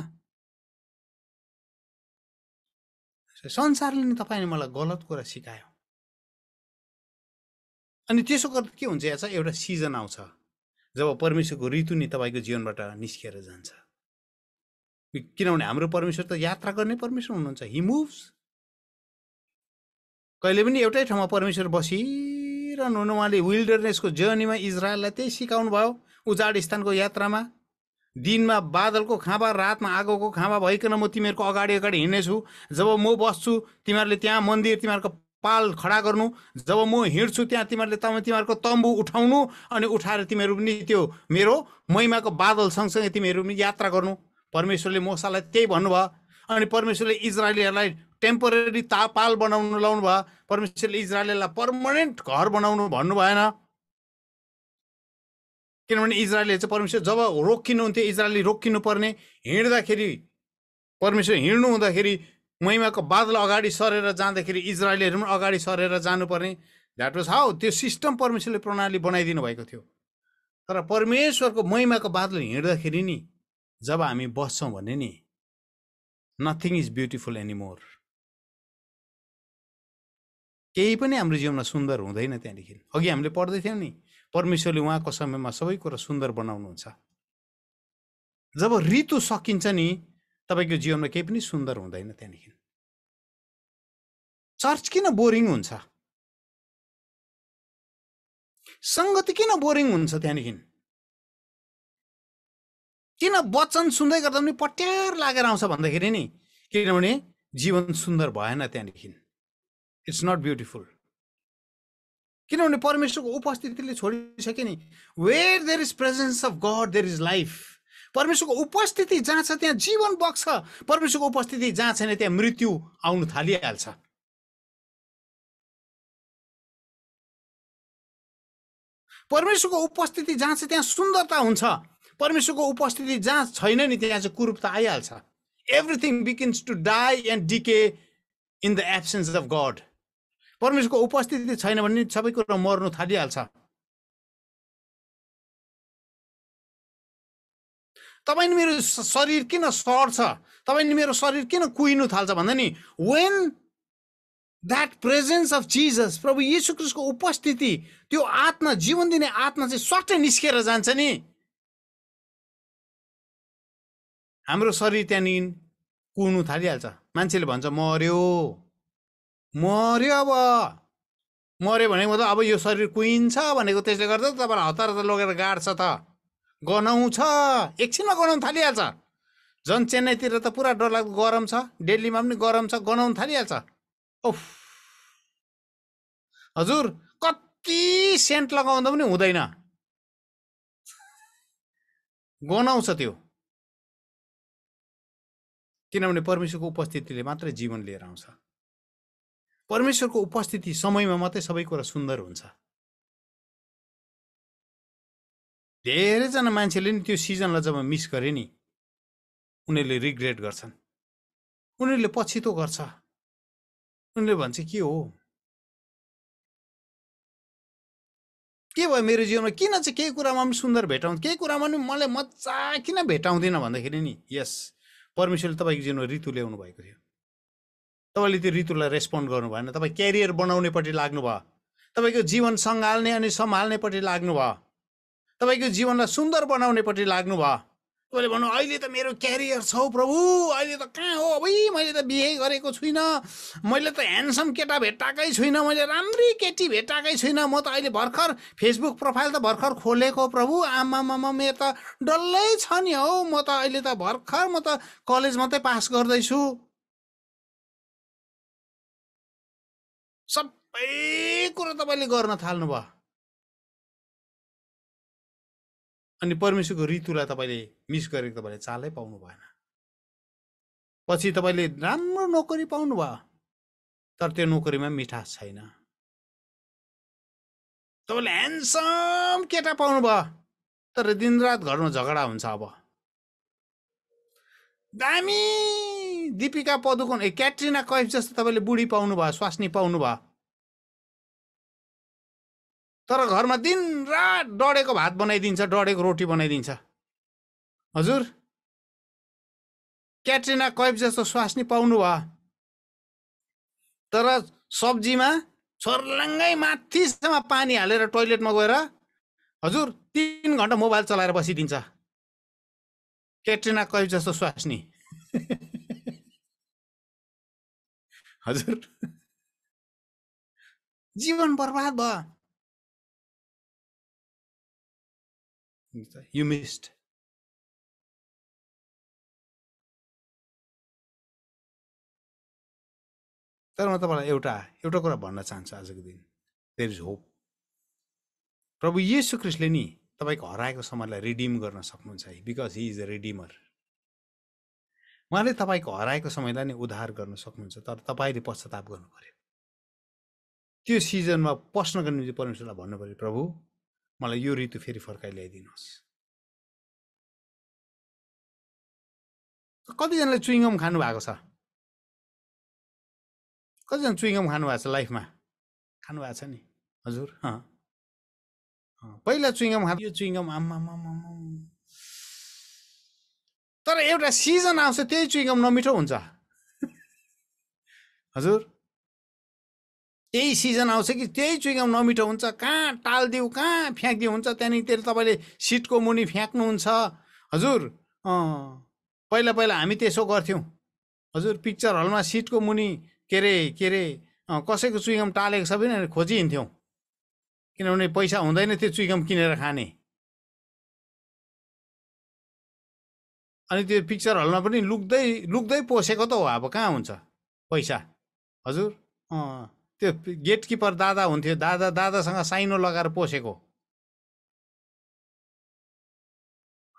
संसारले नै तपाईँले मलाई गलत कुरा सिकायो अनि त्यसो गर्दा के हुन्छ यहाँ एउटा सिजन आउँछ जब परमेश्वरको ऋतु नि तपाईँको जीवनबाट निस्किएर जान्छ किनभने हाम्रो परमेश्वर त यात्रा गर्ने परमेश्वर हुनुहुन्छ हि मुभ्स कहिले पनि एउटै ठाउँमा परमेश्वर बसी गरिरहनु हुनु उहाँले विल्डरनेसको जर्नीमा इजरायललाई त्यही सिकाउनु भयो उजाड स्थानको यात्रामा दिनमा बादलको खाँबा रातमा आगोको खाँबा भइकन म तिमीहरूको अगाडि अगाडि हिँड्नेछु जब म बस्छु तिमीहरूले त्यहाँ मन्दिर तिमीहरूको पाल खडा गर्नु जब म हिँड्छु त्यहाँ तिमीहरूले त तिमीहरूको तम्बु उठाउनु अनि उठाएर तिमीहरू पनि त्यो मेरो महिमाको बादल सँगसँगै तिमीहरू पनि यात्रा गर्नु परमेश्वरले मोसालाई त्यही भन्नुभयो अनि परमेश्वरले इजरायलीहरूलाई टेम्पोरेरी तापाल बनाउनु लाउनु भयो परमेश्वरले इजरायललाई पर्मानेन्ट घर बनाउनु भन्नु भएन किनभने इजरायलले चाहिँ परमेश्वर जब रोकिनुहुन्थ्यो इजरायलले पर्ने हिँड्दाखेरि परमेश्वर हिँड्नु हुँदाखेरि महिमाको बादल अगाडि सरेर जाँदाखेरि इजरायलहरू पनि अगाडि सरेर जानुपर्ने द्याट वाज हाउ त्यो सिस्टम परमेश्वरले प्रणाली बनाइदिनु भएको थियो तर परमेश्वरको महिमाको बादल हिँड्दाखेरि नि जब हामी बस्छौँ भने नि नथिङ इज ब्युटिफुल एनिमोर केही पनि हाम्रो जीवनमा सुन्दर हुँदैन त्यहाँदेखि अघि हामीले पढ्दै थियौँ नि परमेश्वरले उहाँको समयमा सबै कुरा सुन्दर बनाउनुहुन्छ जब ऋतु सकिन्छ नि तपाईँको जीवनमा केही पनि सुन्दर हुँदैन त्यहाँदेखि चर्च किन बोरिङ हुन्छ सङ्गति किन बोरिङ हुन्छ त्यहाँदेखि किन वचन सुन्दै गर्दा पनि पट्यार लागेर आउँछ भन्दाखेरि नि किनभने जीवन सुन्दर भएन त्यहाँदेखि इट्स नट ब्युटिफुल किनभने परमेश्वरको उपस्थितिले छोडिसक्यो नि where there is presence of God there is life परमेश्वरको उपस्थिति जहाँ छ त्यहाँ जीवन बग्छ परमेश्वरको उपस्थिति जहाँ छैन त्यहाँ मृत्यु आउनु थालिहाल्छ परमेश्वरको उपस्थिति जहाँ छ त्यहाँ सुन्दरता हुन्छ परमेश्वरको उपस्थिति जहाँ छैन नि त्यहाँ चाहिँ कुरूपता आइहाल्छ everything begins to die and decay in the absence of God परमेश्वरको उपस्थिति छैन भने सबै कुरो मर्नु थालिहाल्छ तपाईँले मेरो शरीर किन सर्छ तपाईँले मेरो शरीर किन कुहिनु थाल्छ भन्दा नि when that presence of Jesus प्रभु यीशु क्रिस्टको उपस्थिति त्यो आत्मा जीवन दिने आत्मा चाहिँ स्वाटै निस्केर जान्छ नि हाम्रो शरीर त्यहाँदेखि कुहनु थालिहाल्छ मान्छेले भन्छ मर्यो मऱ्यो अब मऱ्यो भनेको त अब यो शरीर कुहिन्छ भनेको त्यसले गर्दा तपाईँलाई हतार हतार लगेर गाड्छ त गनाउँछ एकछिनमा गनाउनु थालिहाल्छ झन् चेन्नईतिर त पुरा डरलाग्दो गरम छ दिल्लीमा पनि गरम छ गनाउनु थालिहाल्छ ओफ हजुर कति सेन्ट लगाउँदा पनि हुँदैन गनाउँछ त्यो किनभने परमेश्वरको उपस्थितिले मात्रै जीवन लिएर आउँछ परमेश्वरको उपस्थिति समयमा मात्रै सबै कुरा सुन्दर हुन्छ धेरैजना मान्छेले नि त्यो सिजनलाई जब मिस गरे नि उनीहरूले रिग्रेट गर्छन् उनीहरूले पछितो गर्छ उनीहरूले भन्छ के हो के भयो मेरो जीवनमा किन चाहिँ केही कुरामा पनि सुन्दर भेटाउँ केही कुरामा पनि मलाई मजा किन भेटाउँदिनँ भन्दाखेरि नि यस परमेश्वरले तपाईँको जीवनमा ऋतु ल्याउनु भएको थियो तपाईँले त्यो ऋतुलाई रेस्पोन्ड गर्नु भएन तपाईँ क्यारियर बनाउनेपट्टि लाग्नुभयो तपाईँको जीवन सङ्घाल्ने अनि सम्हाल्नेपट्टि लाग्नुभयो तपाईँको जीवनलाई सुन्दर बनाउनेपट्टि भयो तपाईँले भन्नु अहिले त मेरो क्यारियर छ हौ प्रभु अहिले त कहाँ हो अब मैले त बिहे गरेको छुइनँ मैले त ह्यान्डसम केटा भेट्टाएकै छुइनँ मैले राम्री केटी भेट्टाएकै छुइनँ म त अहिले भर्खर फेसबुक प्रोफाइल त भर्खर खोलेको प्रभु आमामामा मेरो त डल्लै छ नि हौ म त अहिले त भर्खर म त कलेज मात्रै पास गर्दैछु सबै कुरो तपाईँले गर्न थाल्नु भयो अनि परमेश्वरको ऋतुलाई तपाईँले मिस गरेको तपाईँले चालै पाउनु भएन पछि तपाईँले राम्रो नोकरी पाउनु भयो तर त्यो नोकरीमा मिठास छैन तपाईँले ह्यान्डसम केटा पाउनु भयो तर दिनरात घरमा झगडा हुन्छ अब दामी दीपिका पदुकोन ए क्याट्रिना कैफ जस्तो तपाईँले बुढी भयो स्वास्नी पाउनु भयो तर घरमा दिन रात डढेको भात बनाइदिन्छ डढेको रोटी बनाइदिन्छ हजुर क्याट्रिना कैफ जस्तो स्वास्नी भयो तर सब्जीमा छर्लङ्गै माथिसम्म पानी हालेर टोइलेटमा गएर हजुर तिन घन्टा मोबाइल चलाएर बसिदिन्छ क्याट्रिना कैफ जस्तो स्वास्नी [laughs] हजुर जीवन बर्बाद भयो यु मिस्ड तर म तपाईँलाई एउटा एउटा कुरा भन्न चाहन्छु आजको दिन देयर इज होप प्रभु येसु क्रिस्टले नि तपाईँको हराएको समयलाई रिडिम गर्न सक्नुहुन्छ है because he is a redeemer उहाँले तपाईँको हराएको समयलाई नै उद्धार गर्न सक्नुहुन्छ तर तपाईँले पश्चाताप गर्नु पऱ्यो त्यो सिजनमा पस्नको निम्ति परमेश्वरलाई भन्नु पऱ्यो प्रभु मलाई यो ऋतु फेरि फर्काइ ल्याइदिनुहोस् कतिजनाले चुइङ्गम खानु भएको छ कतिजना चुइङ्गम खानु भएको छ लाइफमा खानु भएको छ नि हजुर पहिला चुइङ्गम खानु यो चुइङ्गम आम्मा तर एउटा सिजन आउँछ त्यही चुइगम नमिठो हुन्छ हजुर त्यही सिजन आउँछ कि त्यही चुइगम नमिठो हुन्छ कहाँ टालिदिउ कहाँ फ्याँकिदिउ हुन्छ त्यहाँनिर तपाईँले सिटको मुनि फ्याँक्नुहुन्छ हजुर पहिला पहिला हामी त्यसो गर्थ्यौँ हजुर पिक्चर हलमा सिटको मुनि के अरे के अरे कसैको चुइगम टालेको छ भने खोजिहिँड्थ्यौँ किनभने पैसा हुँदैन त्यो चुइगम किनेर खाने अनि त्यो पिक्चर हलमा पनि लुक्दै लुक्दै पोसेको त हो अब कहाँ हुन्छ पैसा हजुर त्यो गेट किपर दादा हुन्थ्यो दादा दादासँग साइनो लगाएर पोसेको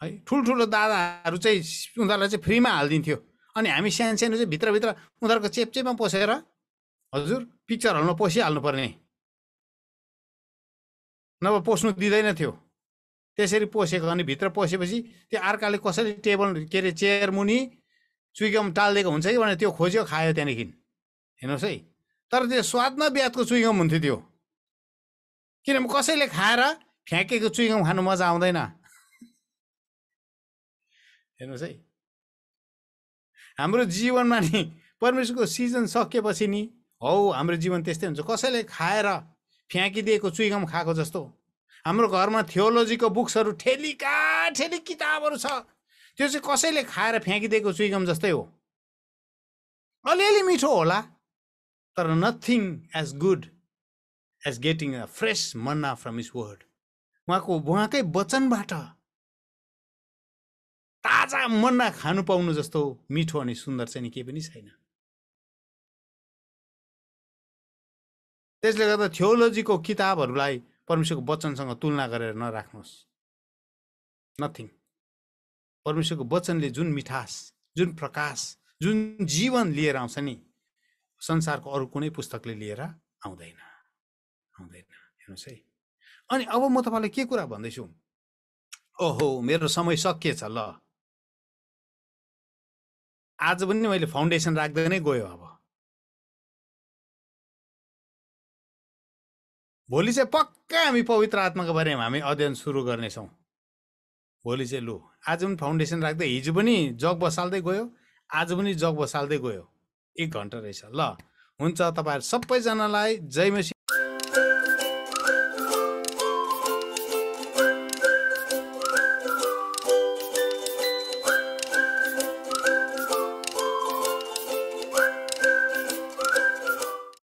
है ठुल्ठुलो दादाहरू चाहिँ उनीहरूलाई चाहिँ फ्रीमा हालिदिन्थ्यो अनि हामी सानो सानो चाहिँ भित्रभित्र उनीहरूको चेपचेपमा पोसेर हजुर पिक्चर हलमा पर्ने नभए पोस्नु दिँदैन थियो त्यसरी पोसेको अनि भित्र पोसेपछि त्यो अर्काले कसरी टेबल के अरे चेयर मुनि चुइगम टालिदिएको हुन्छ कि भनेर त्यो खोज्यो खायो त्यहाँदेखि हेर्नुहोस् है तर त्यो स्वादमा ब्याजको चुइगम हुन्थ्यो त्यो किनभने कसैले खाएर फ्याँकेको चुइगम खानु मजा आउँदैन हेर्नुहोस् है हाम्रो जीवनमा नि परमेश्वरको सिजन सकिएपछि नि हौ हाम्रो जीवन त्यस्तै हुन्छ कसैले खाएर फ्याँकिदिएको चुइगम खाएको जस्तो हाम्रो घरमा थियोलोजीको बुक्सहरू ठेलीका ठेली किताबहरू छ त्यो चाहिँ कसैले खाएर फ्याँकिदिएको सुइगम जस्तै हो अलिअलि मिठो होला तर nothing as good as getting a fresh manna from his word उहाँको उहाँकै वचनबाट ताजा मन्ना खानु पाउनु जस्तो मिठो अनि सुन्दर चाहिँ केही पनि छैन त्यसले गर्दा थियोलोजीको किताबहरूलाई परमेश्वरको वचनसँग तुलना गरेर नराख्नुहोस् नथिङ परमेश्वरको वचनले जुन मिठास जुन प्रकाश जुन जीवन लिएर आउँछ नि संसारको अरू कुनै पुस्तकले लिएर आउँदैन आउँदैन हेर्नुहोस् है अनि अब म तपाईँलाई के कुरा भन्दैछु ओहो मेरो समय सकिएछ ल आज पनि मैले फाउन्डेसन राख्दै नै गयो अब भोलि चाहिँ पक्कै हामी पवित्र आत्माको बारेमा हामी अध्ययन सुरु गर्नेछौँ भोलि चाहिँ लु आज पनि फाउन्डेसन राख्दै हिजो पनि जग बसाल्दै गयो आज पनि जग बसाल्दै गयो एक घन्टा रहेछ ल हुन्छ तपाईँहरू सबैजनालाई जय मसी